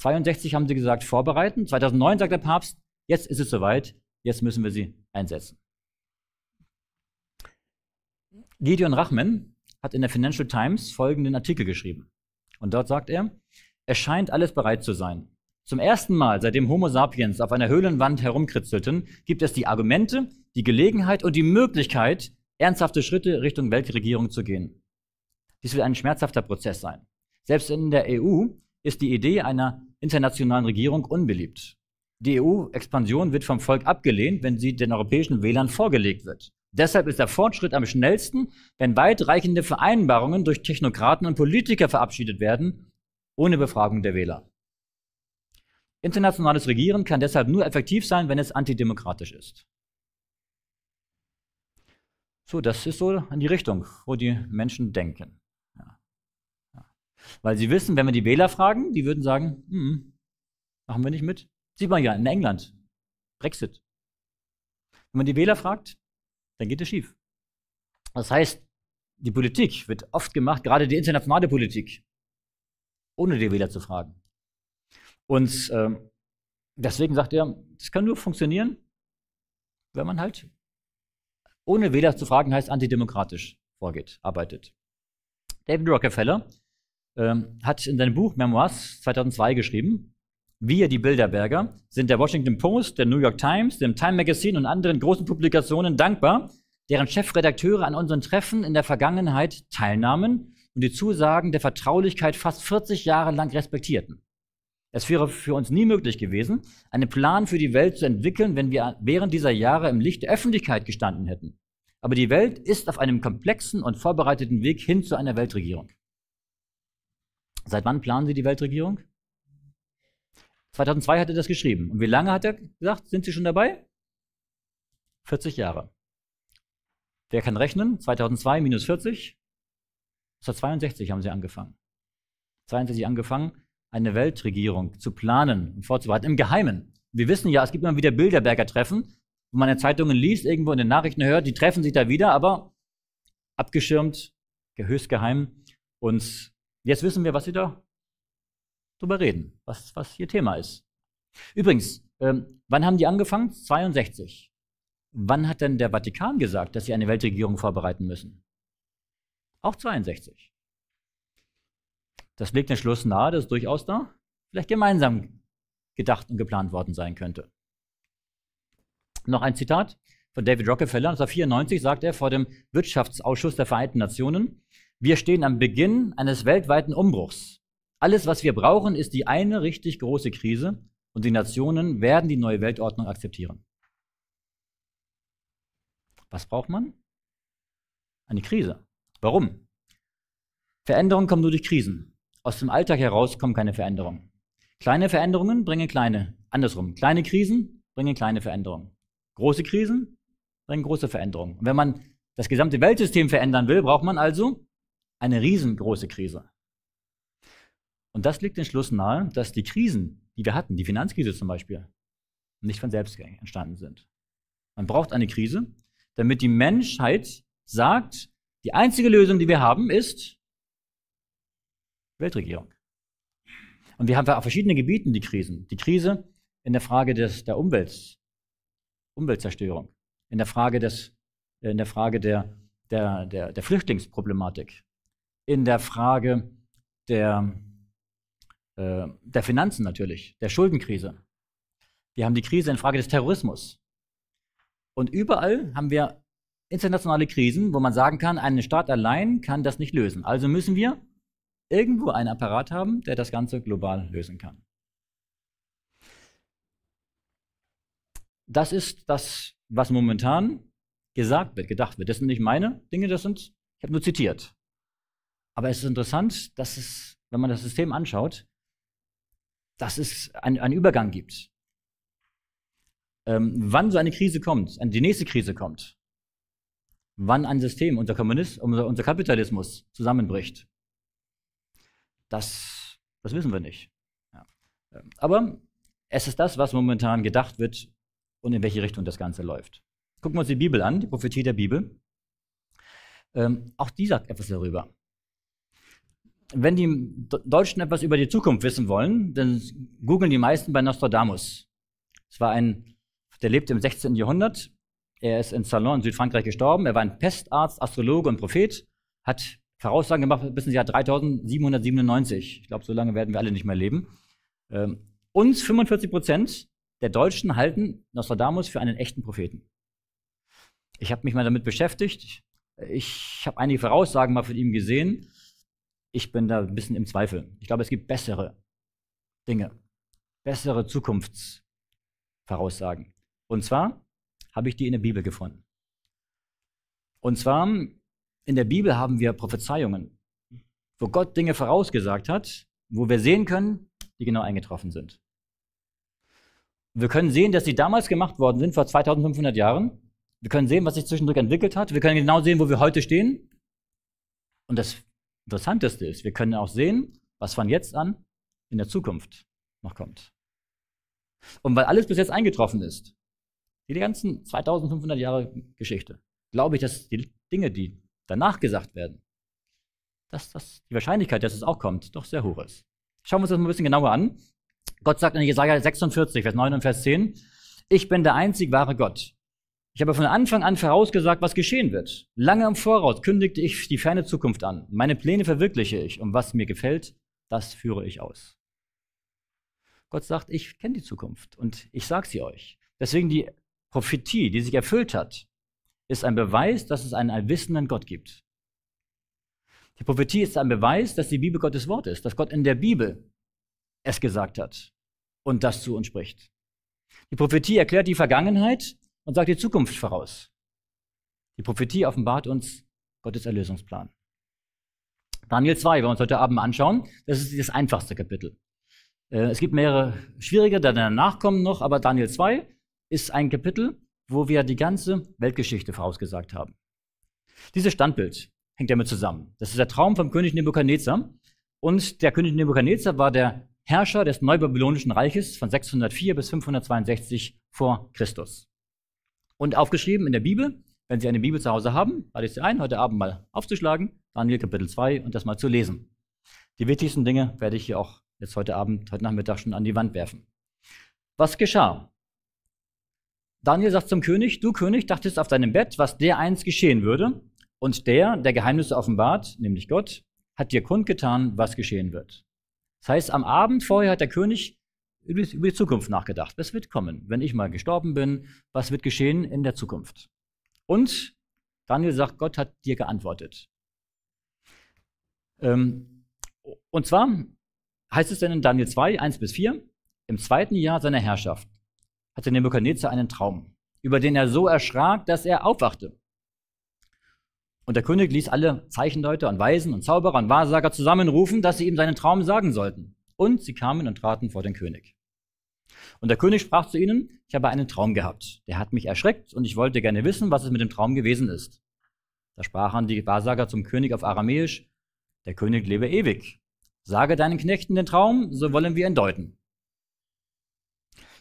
1962 haben sie gesagt, vorbereiten. 2009 sagt der Papst, jetzt ist es soweit, jetzt müssen wir sie einsetzen. Gideon Rachman, hat in der Financial Times folgenden Artikel geschrieben. Und dort sagt er, es scheint alles bereit zu sein. Zum ersten Mal, seitdem Homo sapiens auf einer Höhlenwand herumkritzelten, gibt es die Argumente, die Gelegenheit und die Möglichkeit, ernsthafte Schritte Richtung Weltregierung zu gehen. Dies wird ein schmerzhafter Prozess sein. Selbst in der EU ist die Idee einer internationalen Regierung unbeliebt. Die EU-Expansion wird vom Volk abgelehnt, wenn sie den europäischen Wählern vorgelegt wird. Deshalb ist der Fortschritt am schnellsten, wenn weitreichende Vereinbarungen durch Technokraten und Politiker verabschiedet werden, ohne Befragung der Wähler. Internationales Regieren kann deshalb nur effektiv sein, wenn es antidemokratisch ist. So, das ist so in die Richtung, wo die Menschen denken. Ja. Ja. Weil sie wissen, wenn wir die Wähler fragen, die würden sagen, mm machen wir nicht mit. Sieht man ja in England, Brexit. Wenn man die Wähler fragt, dann geht es schief. Das heißt, die Politik wird oft gemacht, gerade die internationale Politik, ohne die Wähler zu fragen. Und äh, deswegen sagt er, das kann nur funktionieren, wenn man halt ohne Wähler zu fragen, heißt antidemokratisch vorgeht, arbeitet. David Rockefeller äh, hat in seinem Buch Memoirs 2002 geschrieben, wir, die Bilderberger, sind der Washington Post, der New York Times, dem Time Magazine und anderen großen Publikationen dankbar, deren Chefredakteure an unseren Treffen in der Vergangenheit teilnahmen und die Zusagen der Vertraulichkeit fast 40 Jahre lang respektierten. Es wäre für uns nie möglich gewesen, einen Plan für die Welt zu entwickeln, wenn wir während dieser Jahre im Licht der Öffentlichkeit gestanden hätten. Aber die Welt ist auf einem komplexen und vorbereiteten Weg hin zu einer Weltregierung. Seit wann planen Sie die Weltregierung? 2002 hat er das geschrieben. Und wie lange hat er gesagt, sind Sie schon dabei? 40 Jahre. Wer kann rechnen? 2002 minus 40. 1962 haben sie angefangen. 1962 angefangen, eine Weltregierung zu planen und vorzubereiten, im Geheimen. Wir wissen ja, es gibt immer wieder Bilderberger Treffen, wo man in Zeitungen liest, irgendwo in den Nachrichten hört, die treffen sich da wieder, aber abgeschirmt, höchst geheim. Und jetzt wissen wir, was sie da drüber reden, was, was hier Thema ist. Übrigens, ähm, wann haben die angefangen? 62. Wann hat denn der Vatikan gesagt, dass sie eine Weltregierung vorbereiten müssen? Auch 62. Das legt den Schluss nahe, dass durchaus da vielleicht gemeinsam gedacht und geplant worden sein könnte. Noch ein Zitat von David Rockefeller. 1994 sagt er vor dem Wirtschaftsausschuss der Vereinten Nationen, wir stehen am Beginn eines weltweiten Umbruchs. Alles, was wir brauchen, ist die eine richtig große Krise und die Nationen werden die neue Weltordnung akzeptieren. Was braucht man? Eine Krise. Warum? Veränderungen kommen nur durch Krisen. Aus dem Alltag heraus kommen keine Veränderungen. Kleine Veränderungen bringen kleine, andersrum. Kleine Krisen bringen kleine Veränderungen. Große Krisen bringen große Veränderungen. Und wenn man das gesamte Weltsystem verändern will, braucht man also eine riesengroße Krise. Und das liegt den Schluss nahe, dass die Krisen, die wir hatten, die Finanzkrise zum Beispiel, nicht von selbst entstanden sind. Man braucht eine Krise, damit die Menschheit sagt, die einzige Lösung, die wir haben, ist Weltregierung. Und wir haben auf verschiedenen Gebieten die Krisen. Die Krise in der Frage des, der Umwelt, Umweltzerstörung, in der Frage, des, in der, Frage der, der, der, der Flüchtlingsproblematik, in der Frage der, äh, der Finanzen natürlich, der Schuldenkrise. Wir haben die Krise in Frage des Terrorismus. Und überall haben wir internationale Krisen, wo man sagen kann, ein Staat allein kann das nicht lösen. Also müssen wir irgendwo einen Apparat haben, der das Ganze global lösen kann. Das ist das, was momentan gesagt wird, gedacht wird. Das sind nicht meine Dinge, das sind, ich habe nur zitiert. Aber es ist interessant, dass es, wenn man das System anschaut, dass es einen, einen Übergang gibt. Ähm, wann so eine Krise kommt, die nächste Krise kommt, wann ein System, unser Kommunismus, unser, Kapitalismus zusammenbricht, das, das wissen wir nicht. Ja. Aber es ist das, was momentan gedacht wird und in welche Richtung das Ganze läuft. Gucken wir uns die Bibel an, die Prophetie der Bibel. Ähm, auch die sagt etwas darüber wenn die Deutschen etwas über die Zukunft wissen wollen, dann googeln die meisten bei Nostradamus. Es war ein, der lebte im 16. Jahrhundert. Er ist in Salon in Südfrankreich gestorben. Er war ein Pestarzt, Astrologe und Prophet, hat Voraussagen gemacht bis ins Jahr 3797. Ich glaube, so lange werden wir alle nicht mehr leben. Ähm, uns 45 Prozent der Deutschen halten Nostradamus für einen echten Propheten. Ich habe mich mal damit beschäftigt. Ich habe einige Voraussagen mal von ihm gesehen ich bin da ein bisschen im Zweifel. Ich glaube, es gibt bessere Dinge, bessere Zukunftsvoraussagen. Und zwar habe ich die in der Bibel gefunden. Und zwar in der Bibel haben wir Prophezeiungen, wo Gott Dinge vorausgesagt hat, wo wir sehen können, die genau eingetroffen sind. Wir können sehen, dass sie damals gemacht worden sind, vor 2500 Jahren. Wir können sehen, was sich zwischendurch entwickelt hat. Wir können genau sehen, wo wir heute stehen. Und das Interessanteste ist, wir können auch sehen, was von jetzt an in der Zukunft noch kommt. Und weil alles bis jetzt eingetroffen ist, die ganzen 2500 Jahre Geschichte, glaube ich, dass die Dinge, die danach gesagt werden, dass das, die Wahrscheinlichkeit, dass es auch kommt, doch sehr hoch ist. Schauen wir uns das mal ein bisschen genauer an. Gott sagt in Jesaja 46, Vers 9 und Vers 10, ich bin der einzig wahre Gott. Ich habe von Anfang an vorausgesagt, was geschehen wird. Lange im Voraus kündigte ich die ferne Zukunft an. Meine Pläne verwirkliche ich und was mir gefällt, das führe ich aus. Gott sagt, ich kenne die Zukunft und ich sage sie euch. Deswegen die Prophetie, die sich erfüllt hat, ist ein Beweis, dass es einen allwissenden Gott gibt. Die Prophetie ist ein Beweis, dass die Bibel Gottes Wort ist, dass Gott in der Bibel es gesagt hat und das zu uns spricht. Die Prophetie erklärt die Vergangenheit und sagt die Zukunft voraus. Die Prophetie offenbart uns Gottes Erlösungsplan. Daniel 2 werden wir uns heute Abend anschauen. Das ist das einfachste Kapitel. Äh, es gibt mehrere schwierige, die danach kommen noch, aber Daniel 2 ist ein Kapitel, wo wir die ganze Weltgeschichte vorausgesagt haben. Dieses Standbild hängt damit zusammen. Das ist der Traum vom König Nebukadnezar. Und der König Nebukadnezar war der Herrscher des Neubabylonischen Reiches von 604 bis 562 vor Christus und aufgeschrieben in der Bibel. Wenn Sie eine Bibel zu Hause haben, lade ich Sie ein, heute Abend mal aufzuschlagen, Daniel Kapitel 2 und das mal zu lesen. Die wichtigsten Dinge werde ich hier auch jetzt heute Abend, heute Nachmittag schon an die Wand werfen. Was geschah? Daniel sagt zum König, du König dachtest auf deinem Bett, was der eins geschehen würde, und der, der Geheimnisse offenbart, nämlich Gott, hat dir kundgetan, was geschehen wird. Das heißt, am Abend vorher hat der König über die Zukunft nachgedacht. Was wird kommen, wenn ich mal gestorben bin? Was wird geschehen in der Zukunft? Und Daniel sagt, Gott hat dir geantwortet. Ähm, und zwar heißt es dann in Daniel 2, 1 bis 4, im zweiten Jahr seiner Herrschaft hatte Nebuchadnezzar einen Traum, über den er so erschrak, dass er aufwachte. Und der König ließ alle Zeichendeuter und Weisen und Zauberer und Wahrsager zusammenrufen, dass sie ihm seinen Traum sagen sollten. Und sie kamen und traten vor den König. Und der König sprach zu ihnen, ich habe einen Traum gehabt. Der hat mich erschreckt und ich wollte gerne wissen, was es mit dem Traum gewesen ist. Da sprachen die Wahrsager zum König auf Aramäisch, der König lebe ewig. Sage deinen Knechten den Traum, so wollen wir ihn deuten.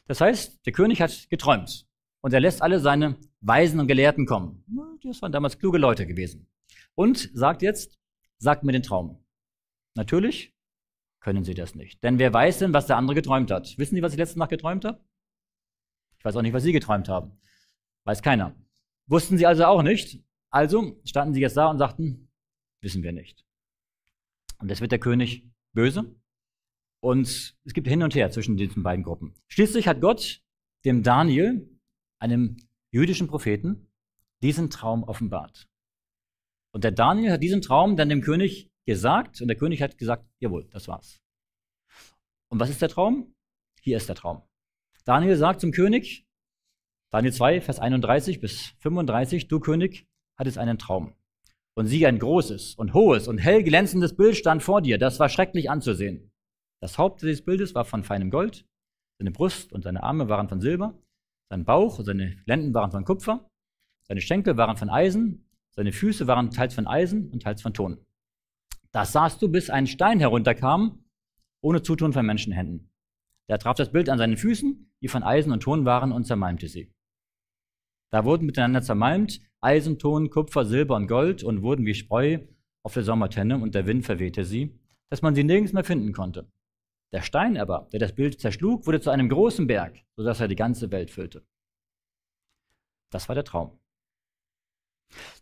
Das heißt, der König hat geträumt und er lässt alle seine Weisen und Gelehrten kommen. Das waren damals kluge Leute gewesen. Und sagt jetzt, sagt mir den Traum. Natürlich können sie das nicht. Denn wer weiß denn, was der andere geträumt hat? Wissen Sie, was ich letzte Nacht geträumt habe? Ich weiß auch nicht, was Sie geträumt haben. Weiß keiner. Wussten Sie also auch nicht. Also standen sie jetzt da und sagten, wissen wir nicht. Und jetzt wird der König böse. Und es gibt hin und her zwischen diesen beiden Gruppen. Schließlich hat Gott dem Daniel, einem jüdischen Propheten, diesen Traum offenbart. Und der Daniel hat diesen Traum dann dem König gesagt und der König hat gesagt, jawohl, das war's. Und was ist der Traum? Hier ist der Traum. Daniel sagt zum König, Daniel 2, Vers 31 bis 35, du König hattest einen Traum. Und sieh, ein großes und hohes und hell glänzendes Bild stand vor dir, das war schrecklich anzusehen. Das Haupt des Bildes war von feinem Gold, seine Brust und seine Arme waren von Silber, sein Bauch und seine Lenden waren von Kupfer, seine Schenkel waren von Eisen, seine Füße waren teils von Eisen und teils von Ton. Das sahst du, bis ein Stein herunterkam, ohne Zutun von Menschenhänden. Da traf das Bild an seinen Füßen, die von Eisen und Ton waren, und zermalmte sie. Da wurden miteinander zermalmt Eisen, Ton, Kupfer, Silber und Gold und wurden wie Spreu auf der Sommertenne und der Wind verwehte sie, dass man sie nirgends mehr finden konnte. Der Stein aber, der das Bild zerschlug, wurde zu einem großen Berg, sodass er die ganze Welt füllte. Das war der Traum.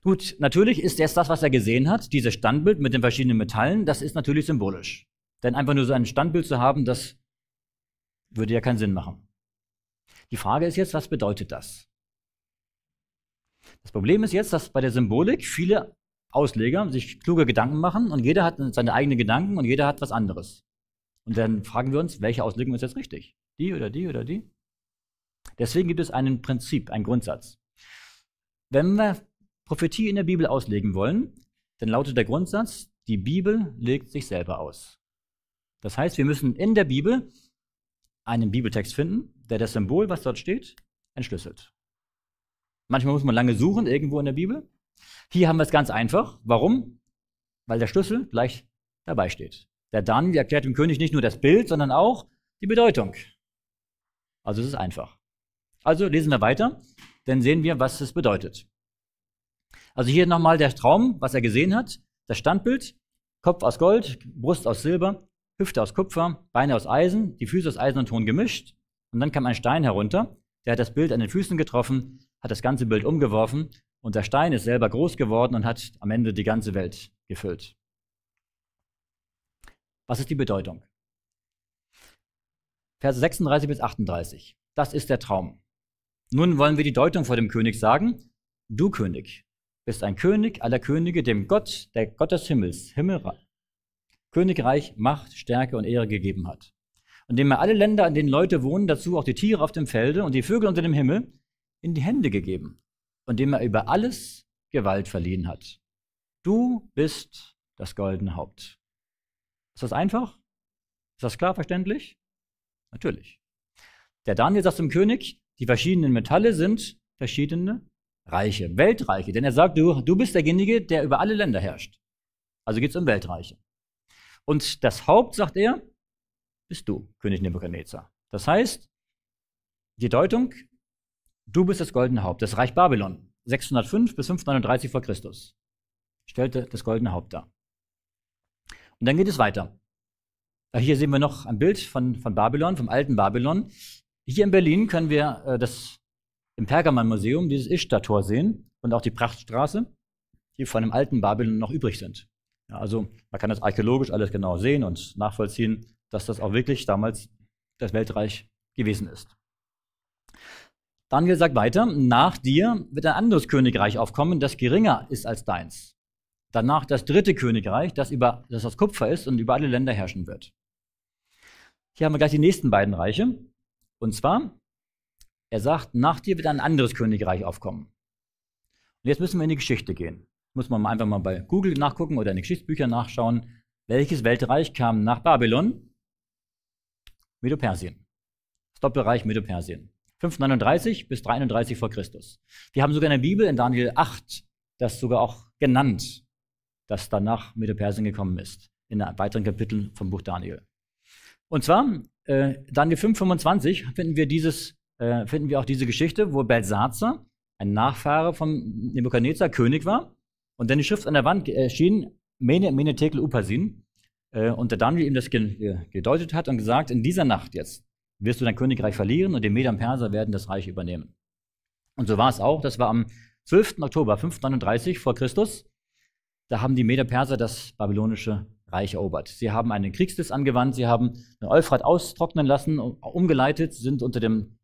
Gut, natürlich ist jetzt das, was er gesehen hat, dieses Standbild mit den verschiedenen Metallen, das ist natürlich symbolisch. Denn einfach nur so ein Standbild zu haben, das würde ja keinen Sinn machen. Die Frage ist jetzt, was bedeutet das? Das Problem ist jetzt, dass bei der Symbolik viele Ausleger sich kluge Gedanken machen und jeder hat seine eigenen Gedanken und jeder hat was anderes. Und dann fragen wir uns, welche Auslegung ist jetzt richtig? Die oder die oder die? Deswegen gibt es ein Prinzip, einen Grundsatz. Wenn wir Prophetie in der Bibel auslegen wollen, dann lautet der Grundsatz, die Bibel legt sich selber aus. Das heißt, wir müssen in der Bibel einen Bibeltext finden, der das Symbol, was dort steht, entschlüsselt. Manchmal muss man lange suchen, irgendwo in der Bibel. Hier haben wir es ganz einfach. Warum? Weil der Schlüssel gleich dabei steht. Der Daniel erklärt dem König nicht nur das Bild, sondern auch die Bedeutung. Also es ist einfach. Also lesen wir weiter, dann sehen wir, was es bedeutet. Also hier nochmal der Traum, was er gesehen hat, das Standbild, Kopf aus Gold, Brust aus Silber, Hüfte aus Kupfer, Beine aus Eisen, die Füße aus Eisen und Ton gemischt. Und dann kam ein Stein herunter, der hat das Bild an den Füßen getroffen, hat das ganze Bild umgeworfen und der Stein ist selber groß geworden und hat am Ende die ganze Welt gefüllt. Was ist die Bedeutung? Verse 36 bis 38. Das ist der Traum. Nun wollen wir die Deutung vor dem König sagen. Du König, bist ein König aller Könige, dem Gott, der Gott des Himmels, Himmelreich, Königreich, Macht, Stärke und Ehre gegeben hat. Und dem er alle Länder, an denen Leute wohnen, dazu auch die Tiere auf dem Felde und die Vögel unter dem Himmel, in die Hände gegeben. Und dem er über alles Gewalt verliehen hat. Du bist das goldene Haupt. Ist das einfach? Ist das klar verständlich? Natürlich. Der Daniel sagt zum König, die verschiedenen Metalle sind verschiedene Reiche, Weltreiche. Denn er sagt, du, du bist derjenige, der über alle Länder herrscht. Also geht es um Weltreiche. Und das Haupt, sagt er, bist du, König Nebukadnezar. Das heißt, die Deutung, du bist das goldene Haupt, das Reich Babylon, 605 bis 539 vor Christus, stellte das goldene Haupt dar. Und dann geht es weiter. Ah, hier sehen wir noch ein Bild von, von Babylon, vom alten Babylon. Hier in Berlin können wir äh, das im Pergamon-Museum dieses Ishtar-Tor sehen und auch die Prachtstraße, die von dem alten Babylon noch übrig sind. Ja, also man kann das archäologisch alles genau sehen und nachvollziehen, dass das auch wirklich damals das Weltreich gewesen ist. Daniel sagt weiter, nach dir wird ein anderes Königreich aufkommen, das geringer ist als deins. Danach das dritte Königreich, das, über, das aus Kupfer ist und über alle Länder herrschen wird. Hier haben wir gleich die nächsten beiden Reiche. Und zwar er sagt, nach dir wird ein anderes Königreich aufkommen. Und jetzt müssen wir in die Geschichte gehen. Muss man einfach mal bei Google nachgucken oder in den Geschichtsbüchern nachschauen. Welches Weltreich kam nach Babylon? Medo-Persien. Das Doppelreich Medo-Persien. 539 bis 33 vor Christus. Wir haben sogar in der Bibel in Daniel 8 das sogar auch genannt, dass danach Medo-Persien gekommen ist, in einem weiteren Kapitel vom Buch Daniel. Und zwar, äh, Daniel 5, 25 finden wir dieses äh, finden wir auch diese Geschichte, wo Belsazer, ein Nachfahre von Nebukadnezar, König war und dann die Schrift an der Wand erschien, Mene, Mene, Tekel, Upasin. Äh, und der Daniel ihm das gedeutet hat und gesagt, in dieser Nacht jetzt wirst du dein Königreich verlieren und die Meder und Perser werden das Reich übernehmen. Und so war es auch. Das war am 12. Oktober 539 vor Christus. Da haben die Meder-Perser das babylonische Reich erobert. Sie haben einen Kriegsdiss angewandt, sie haben den Euphrat austrocknen lassen, umgeleitet, sind unter dem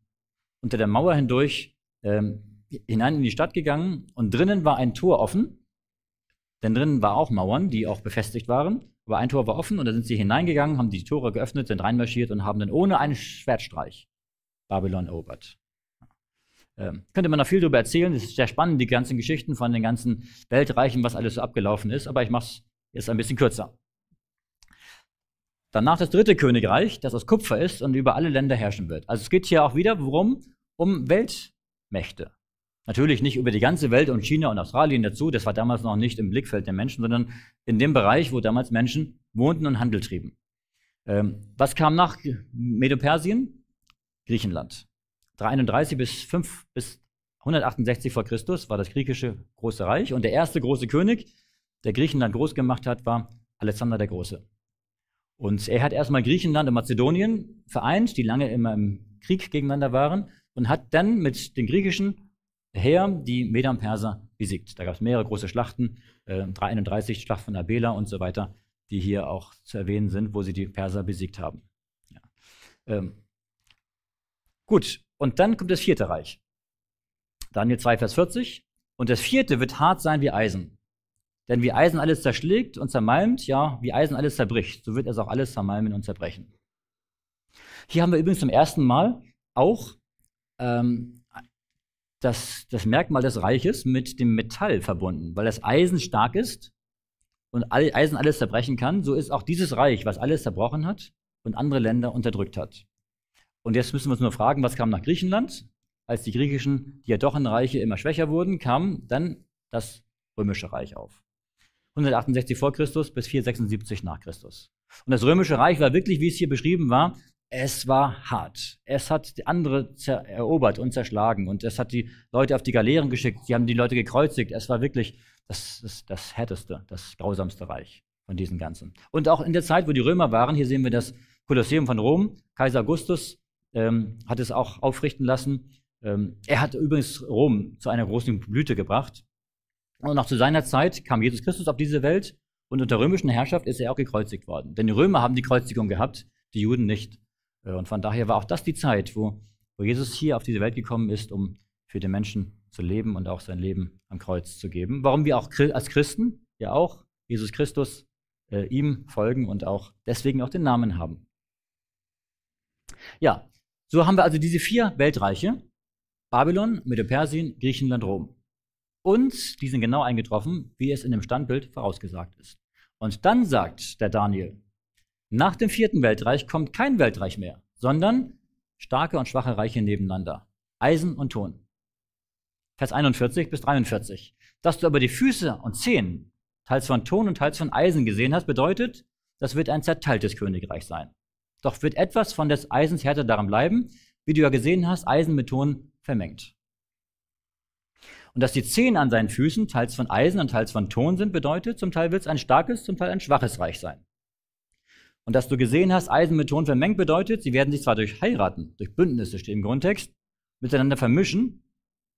unter der Mauer hindurch ähm, hinein in die Stadt gegangen und drinnen war ein Tor offen, denn drinnen war auch Mauern, die auch befestigt waren, aber ein Tor war offen und da sind sie hineingegangen, haben die Tore geöffnet, sind reinmarschiert und haben dann ohne einen Schwertstreich Babylon erobert. Ähm, könnte man noch viel darüber erzählen, Es ist sehr spannend, die ganzen Geschichten von den ganzen Weltreichen, was alles so abgelaufen ist, aber ich mache es jetzt ein bisschen kürzer. Danach das dritte Königreich, das aus Kupfer ist und über alle Länder herrschen wird. Also es geht hier auch wieder, worum? Um Weltmächte. Natürlich nicht über die ganze Welt und China und Australien dazu, das war damals noch nicht im Blickfeld der Menschen, sondern in dem Bereich, wo damals Menschen wohnten und Handel trieben. Ähm, was kam nach Medo-Persien? Griechenland. 331 bis 5 bis 168 vor Christus war das griechische große Reich und der erste große König, der Griechenland groß gemacht hat, war Alexander der Große. Und er hat erstmal Griechenland und Mazedonien vereint, die lange immer im Krieg gegeneinander waren, und hat dann mit dem griechischen Heer die Medan-Perser besiegt. Da gab es mehrere große Schlachten, äh, 331, Schlacht von Abela und so weiter, die hier auch zu erwähnen sind, wo sie die Perser besiegt haben. Ja. Ähm. Gut, und dann kommt das vierte Reich. Daniel 2, Vers 40. Und das vierte wird hart sein wie Eisen denn wie Eisen alles zerschlägt und zermalmt, ja, wie Eisen alles zerbricht, so wird es auch alles zermalmen und zerbrechen. Hier haben wir übrigens zum ersten Mal auch ähm, das, das Merkmal des Reiches mit dem Metall verbunden, weil das Eisen stark ist und Eisen alles zerbrechen kann, so ist auch dieses Reich, was alles zerbrochen hat und andere Länder unterdrückt hat. Und jetzt müssen wir uns nur fragen, was kam nach Griechenland? Als die griechischen Diadochenreiche immer schwächer wurden, kam dann das römische Reich auf. 168 vor Christus bis 476 nach Christus. Und das römische Reich war wirklich, wie es hier beschrieben war, es war hart. Es hat andere erobert und zerschlagen und es hat die Leute auf die Galeeren geschickt, sie haben die Leute gekreuzigt. Es war wirklich das, das, das härteste, das grausamste Reich von diesen ganzen. Und auch in der Zeit, wo die Römer waren, hier sehen wir das Kolosseum von Rom, Kaiser Augustus ähm, hat es auch aufrichten lassen. Ähm, er hat übrigens Rom zu einer großen Blüte gebracht. Und auch zu seiner Zeit kam Jesus Christus auf diese Welt und unter römischen Herrschaft ist er auch gekreuzigt worden. Denn die Römer haben die Kreuzigung gehabt, die Juden nicht. Äh, und von daher war auch das die Zeit, wo, wo Jesus hier auf diese Welt gekommen ist, um für den Menschen zu leben und auch sein Leben am Kreuz zu geben. Warum wir auch als Christen ja auch Jesus Christus äh, ihm folgen und auch deswegen auch den Namen haben. Ja, so haben wir also diese vier Weltreiche: Babylon, Medo-Persien, Griechenland, Rom. Und die sind genau eingetroffen, wie es in dem Standbild vorausgesagt ist. Und dann sagt der Daniel, nach dem vierten Weltreich kommt kein Weltreich mehr, sondern starke und schwache Reiche nebeneinander. Eisen und Ton. Vers 41 bis 43. Dass du aber die Füße und Zehen teils von Ton und teils von Eisen gesehen hast, bedeutet, das wird ein zerteiltes Königreich sein. Doch wird etwas von des Eisens Härte daran bleiben, wie du ja gesehen hast, Eisen mit Ton vermengt. Und dass die Zehen an seinen Füßen teils von Eisen und teils von Ton sind, bedeutet, zum Teil wird es ein starkes, zum Teil ein schwaches Reich sein. Und dass du gesehen hast, Eisen mit Ton vermengt, bedeutet, sie werden sich zwar durch heiraten, durch Bündnisse steht im Grundtext, miteinander vermischen,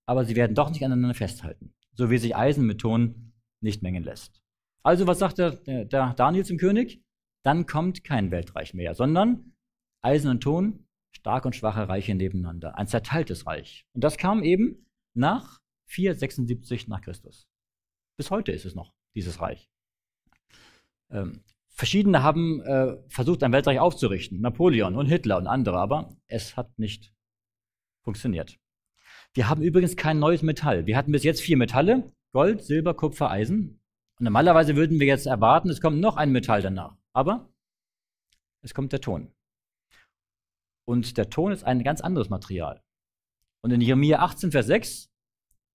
aber sie werden doch nicht aneinander festhalten, so wie sich Eisen mit Ton nicht mengen lässt. Also was sagt der, der Daniel zum König? Dann kommt kein Weltreich mehr, sondern Eisen und Ton, stark und schwache Reiche nebeneinander, ein zerteiltes Reich. Und das kam eben nach 476 nach Christus. Bis heute ist es noch, dieses Reich. Ähm, verschiedene haben äh, versucht, ein Weltreich aufzurichten, Napoleon und Hitler und andere, aber es hat nicht funktioniert. Wir haben übrigens kein neues Metall. Wir hatten bis jetzt vier Metalle, Gold, Silber, Kupfer, Eisen. Und normalerweise würden wir jetzt erwarten, es kommt noch ein Metall danach. Aber es kommt der Ton. Und der Ton ist ein ganz anderes Material. Und in Jeremia 18, Vers 6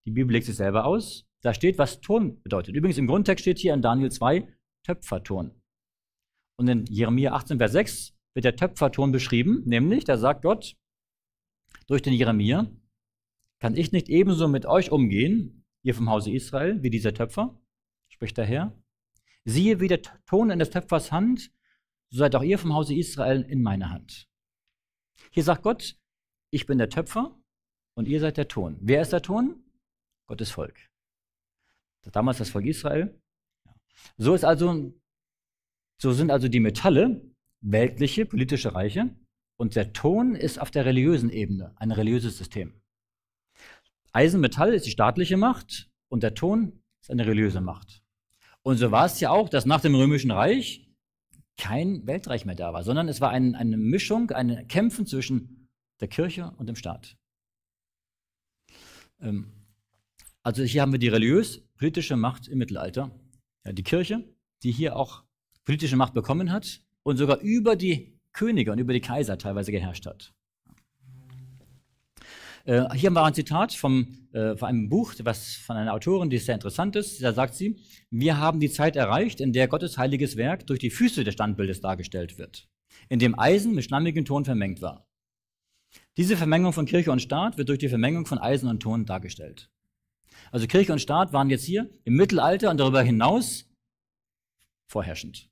die Bibel legt sich selber aus. Da steht, was Turn bedeutet. Übrigens im Grundtext steht hier in Daniel 2 Töpferturn. Und in Jeremia 18, Vers 6 wird der Töpferturn beschrieben, nämlich, da sagt Gott durch den Jeremia, kann ich nicht ebenso mit euch umgehen, ihr vom Hause Israel, wie dieser Töpfer, spricht der Herr. Siehe wie der Ton in des Töpfers Hand, so seid auch ihr vom Hause Israel in meiner Hand. Hier sagt Gott, ich bin der Töpfer und ihr seid der Ton. Wer ist der Ton? Gottes Volk. Damals das Volk mhm. Israel. So ist also, so sind also die Metalle weltliche, politische Reiche und der Ton ist auf der religiösen Ebene ein religiöses System. Eisenmetall ist die staatliche Macht und der Ton ist eine religiöse Macht. Und so war es ja auch, dass nach dem Römischen Reich kein Weltreich mehr da war, sondern es war ein, eine Mischung, ein Kämpfen zwischen der Kirche und dem Staat. Ähm, also hier haben wir die religiös-politische Macht im Mittelalter. Ja, die Kirche, die hier auch politische Macht bekommen hat und sogar über die Könige und über die Kaiser teilweise geherrscht hat. Äh, hier haben wir ein Zitat vom, äh, von einem Buch, was von einer Autorin, die sehr interessant ist. Da sagt sie, wir haben die Zeit erreicht, in der Gottes heiliges Werk durch die Füße des Standbildes dargestellt wird, in dem Eisen mit schlammigem Ton vermengt war. Diese Vermengung von Kirche und Staat wird durch die Vermengung von Eisen und Ton dargestellt. Also Kirche und Staat waren jetzt hier im Mittelalter und darüber hinaus vorherrschend.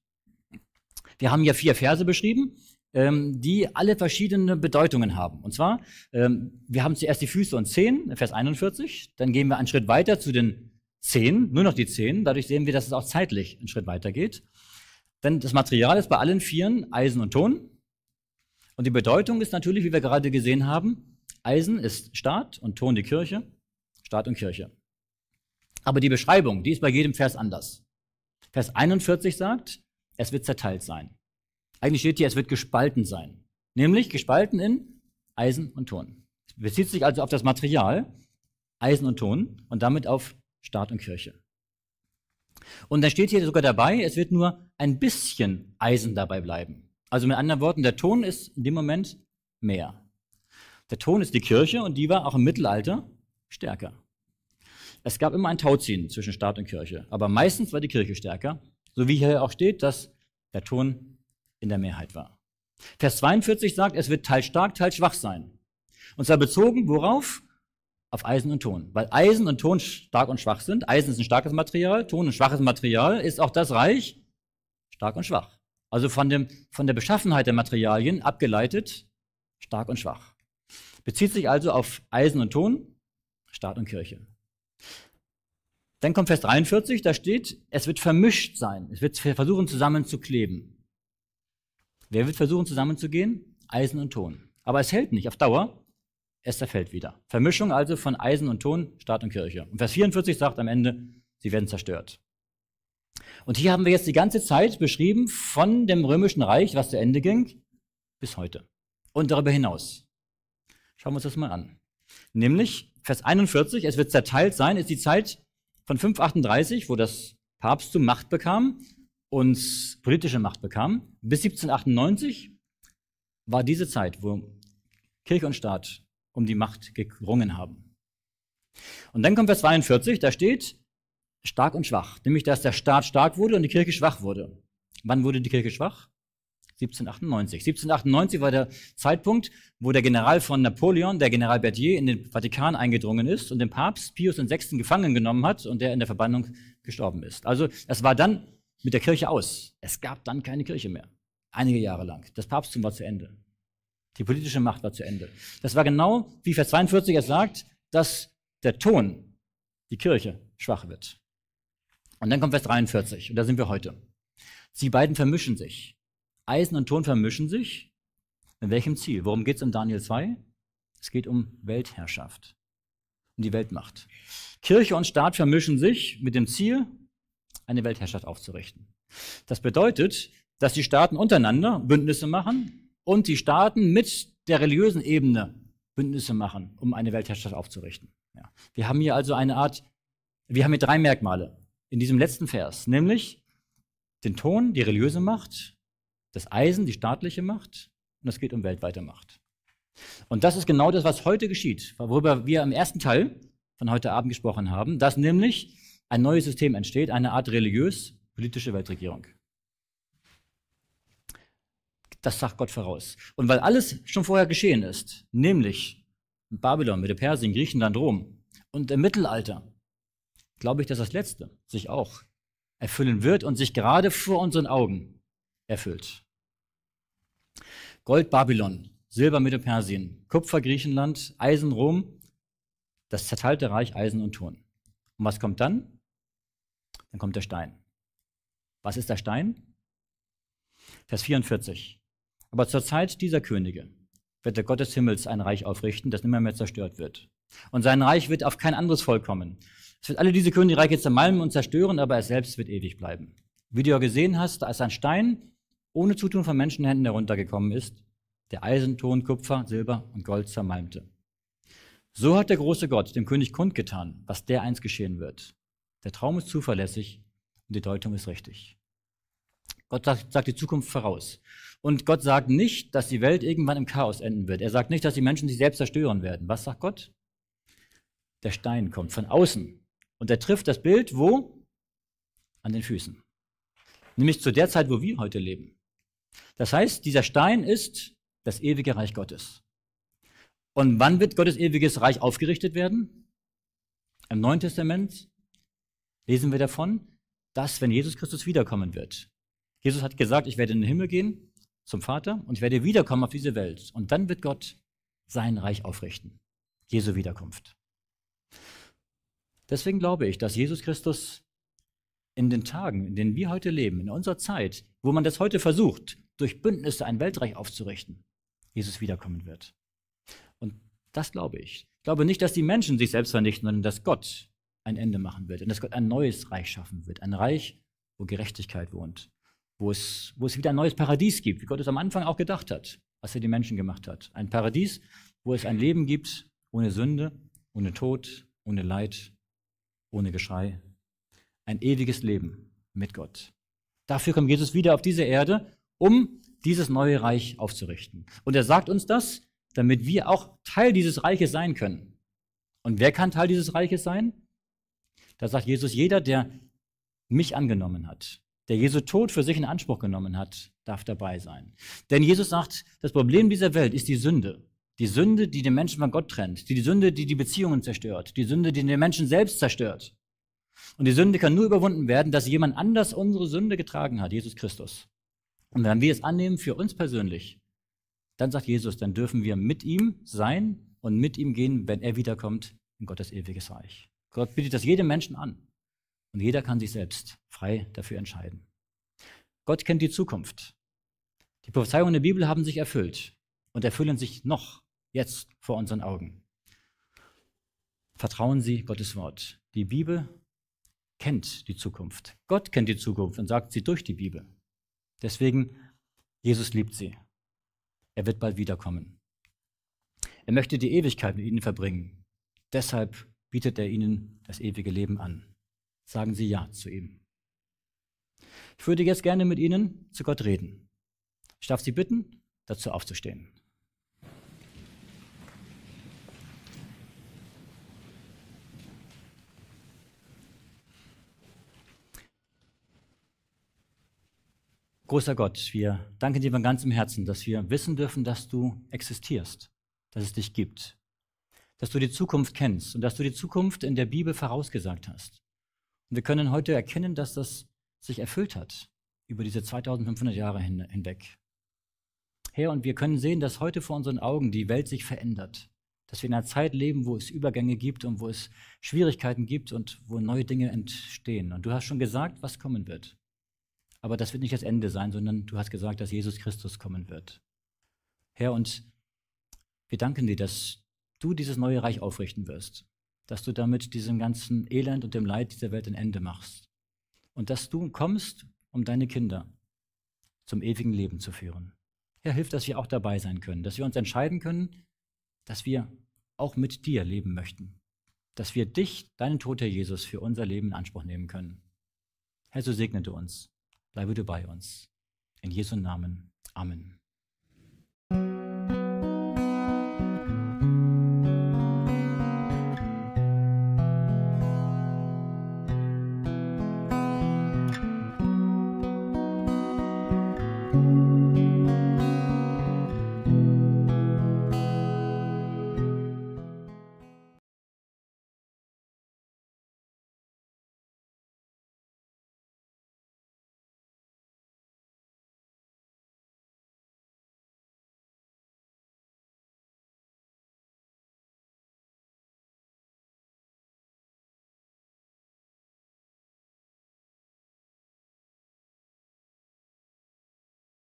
Wir haben hier vier Verse beschrieben, ähm, die alle verschiedene Bedeutungen haben. Und zwar, ähm, wir haben zuerst die Füße und Zehen, Vers 41, dann gehen wir einen Schritt weiter zu den Zehen, nur noch die Zehen, dadurch sehen wir, dass es auch zeitlich einen Schritt weiter geht. Denn das Material ist bei allen Vieren Eisen und Ton. Und die Bedeutung ist natürlich, wie wir gerade gesehen haben, Eisen ist Staat und Ton die Kirche, Staat und Kirche. Aber die Beschreibung, die ist bei jedem Vers anders. Vers 41 sagt, es wird zerteilt sein. Eigentlich steht hier, es wird gespalten sein. Nämlich gespalten in Eisen und Ton. Es bezieht sich also auf das Material, Eisen und Ton, und damit auf Staat und Kirche. Und dann steht hier sogar dabei, es wird nur ein bisschen Eisen dabei bleiben. Also mit anderen Worten, der Ton ist in dem Moment mehr. Der Ton ist die Kirche und die war auch im Mittelalter stärker. Es gab immer ein Tauziehen zwischen Staat und Kirche, aber meistens war die Kirche stärker, so wie hier auch steht, dass der Ton in der Mehrheit war. Vers 42 sagt, es wird teils stark, teils schwach sein. Und zwar bezogen, worauf? Auf Eisen und Ton. Weil Eisen und Ton stark und schwach sind. Eisen ist ein starkes Material, Ton ein schwaches Material, ist auch das Reich stark und schwach. Also von, dem, von der Beschaffenheit der Materialien abgeleitet, stark und schwach. Bezieht sich also auf Eisen und Ton, Staat und Kirche. Dann kommt Vers 43, da steht, es wird vermischt sein. Es wird versuchen zusammenzukleben. Wer wird versuchen zusammenzugehen? Eisen und Ton. Aber es hält nicht auf Dauer. Es zerfällt wieder. Vermischung also von Eisen und Ton, Staat und Kirche. Und Vers 44 sagt am Ende, sie werden zerstört. Und hier haben wir jetzt die ganze Zeit beschrieben von dem römischen Reich, was zu Ende ging, bis heute. Und darüber hinaus. Schauen wir uns das mal an. Nämlich Vers 41, es wird zerteilt sein, ist die Zeit von 538, wo das Papsttum Macht bekam und politische Macht bekam, bis 1798 war diese Zeit, wo Kirche und Staat um die Macht gerungen haben. Und dann kommt Vers 42, da steht stark und schwach, nämlich dass der Staat stark wurde und die Kirche schwach wurde. Wann wurde die Kirche schwach? 1798. 1798 war der Zeitpunkt, wo der General von Napoleon, der General Berthier, in den Vatikan eingedrungen ist und den Papst Pius VI. gefangen genommen hat und der in der Verbannung gestorben ist. Also es war dann mit der Kirche aus. Es gab dann keine Kirche mehr. Einige Jahre lang. Das Papsttum war zu Ende. Die politische Macht war zu Ende. Das war genau, wie Vers 42 es sagt, dass der Ton, die Kirche, schwach wird. Und dann kommt Vers 43, und da sind wir heute. Sie beiden vermischen sich. Eisen und Ton vermischen sich. In welchem Ziel? Worum geht es in Daniel 2? Es geht um Weltherrschaft, um die Weltmacht. Kirche und Staat vermischen sich mit dem Ziel, eine Weltherrschaft aufzurichten. Das bedeutet, dass die Staaten untereinander Bündnisse machen und die Staaten mit der religiösen Ebene Bündnisse machen, um eine Weltherrschaft aufzurichten. Ja. Wir haben hier also eine Art, wir haben hier drei Merkmale in diesem letzten Vers, nämlich den Ton, die religiöse Macht, das Eisen, die staatliche Macht, und es geht um weltweite Macht. Und das ist genau das, was heute geschieht, worüber wir im ersten Teil von heute Abend gesprochen haben, dass nämlich ein neues System entsteht, eine Art religiös-politische Weltregierung. Das sagt Gott voraus. Und weil alles schon vorher geschehen ist, nämlich in Babylon, mit der Persien, Griechenland, Rom und im Mittelalter, glaube ich, dass das Letzte sich auch erfüllen wird und sich gerade vor unseren Augen erfüllt. Gold Babylon, Silber Mittelpersien, Kupfer Griechenland, Eisen Rom, das zerteilte Reich Eisen und Ton. Und was kommt dann? Dann kommt der Stein. Was ist der Stein? Vers 44. Aber zur Zeit dieser Könige wird der Gott des Himmels ein Reich aufrichten, das nimmer mehr zerstört wird. Und sein Reich wird auf kein anderes Volk kommen. Es wird alle diese Königreiche zermalmen und zerstören, aber es selbst wird ewig bleiben. Wie du ja gesehen hast, da ist ein Stein, ohne Zutun von Menschenhänden heruntergekommen ist, der Eisen, Ton, Kupfer, Silber und Gold zermalmte. So hat der große Gott dem König kundgetan, was der einst geschehen wird. Der Traum ist zuverlässig und die Deutung ist richtig. Gott sagt, die Zukunft voraus. Und Gott sagt nicht, dass die Welt irgendwann im Chaos enden wird. Er sagt nicht, dass die Menschen sich selbst zerstören werden. Was sagt Gott? Der Stein kommt von außen und er trifft das Bild wo? An den Füßen. Nämlich zu der Zeit, wo wir heute leben. Das heißt, dieser Stein ist das ewige Reich Gottes. Und wann wird Gottes ewiges Reich aufgerichtet werden? Im Neuen Testament lesen wir davon, dass wenn Jesus Christus wiederkommen wird. Jesus hat gesagt, ich werde in den Himmel gehen zum Vater und ich werde wiederkommen auf diese Welt. Und dann wird Gott sein Reich aufrichten. Jesu Wiederkunft. Deswegen glaube ich, dass Jesus Christus in den Tagen, in denen wir heute leben, in unserer Zeit, wo man das heute versucht, durch Bündnisse ein Weltreich aufzurichten, Jesus wiederkommen wird. Und das glaube ich. Ich glaube nicht, dass die Menschen sich selbst vernichten, sondern dass Gott ein Ende machen wird und dass Gott ein neues Reich schaffen wird. Ein Reich, wo Gerechtigkeit wohnt, wo es, wo es wieder ein neues Paradies gibt, wie Gott es am Anfang auch gedacht hat, was er die Menschen gemacht hat. Ein Paradies, wo es ein Leben gibt ohne Sünde, ohne Tod, ohne Leid, ohne Geschrei. Ein ewiges Leben mit Gott. Dafür kommt Jesus wieder auf diese Erde, um dieses neue Reich aufzurichten. Und er sagt uns das, damit wir auch Teil dieses Reiches sein können. Und wer kann Teil dieses Reiches sein? Da sagt Jesus, jeder, der mich angenommen hat, der Jesu Tod für sich in Anspruch genommen hat, darf dabei sein. Denn Jesus sagt, das Problem dieser Welt ist die Sünde. Die Sünde, die den Menschen von Gott trennt, die, die Sünde, die die Beziehungen zerstört, die Sünde, die den Menschen selbst zerstört. Und die Sünde kann nur überwunden werden, dass jemand anders unsere Sünde getragen hat, Jesus Christus. Und wenn wir es annehmen für uns persönlich, dann sagt Jesus, dann dürfen wir mit ihm sein und mit ihm gehen, wenn er wiederkommt in Gottes ewiges Reich. Gott bietet das jedem Menschen an. Und jeder kann sich selbst frei dafür entscheiden. Gott kennt die Zukunft. Die Prophezeiungen der Bibel haben sich erfüllt und erfüllen sich noch jetzt vor unseren Augen. Vertrauen Sie Gottes Wort. Die Bibel kennt die Zukunft. Gott kennt die Zukunft und sagt sie durch die Bibel. Deswegen, Jesus liebt sie. Er wird bald wiederkommen. Er möchte die Ewigkeit mit ihnen verbringen. Deshalb bietet er ihnen das ewige Leben an. Sagen Sie Ja zu ihm. Ich würde jetzt gerne mit Ihnen zu Gott reden. Ich darf Sie bitten, dazu aufzustehen. Großer Gott, wir danken dir von ganzem Herzen, dass wir wissen dürfen, dass du existierst, dass es dich gibt, dass du die Zukunft kennst und dass du die Zukunft in der Bibel vorausgesagt hast. Und wir können heute erkennen, dass das sich erfüllt hat über diese 2500 Jahre hin, hinweg. Herr, und wir können sehen, dass heute vor unseren Augen die Welt sich verändert, dass wir in einer Zeit leben, wo es Übergänge gibt und wo es Schwierigkeiten gibt und wo neue Dinge entstehen. Und du hast schon gesagt, was kommen wird. Aber das wird nicht das Ende sein, sondern du hast gesagt, dass Jesus Christus kommen wird. Herr, und wir danken dir, dass du dieses neue Reich aufrichten wirst, dass du damit diesem ganzen Elend und dem Leid dieser Welt ein Ende machst und dass du kommst, um deine Kinder zum ewigen Leben zu führen. Herr, hilf, dass wir auch dabei sein können, dass wir uns entscheiden können, dass wir auch mit dir leben möchten, dass wir dich, deinen Tod, Herr Jesus, für unser Leben in Anspruch nehmen können. Herr, so segne du uns. Bleibe du bei uns. In Jesu Namen. Amen.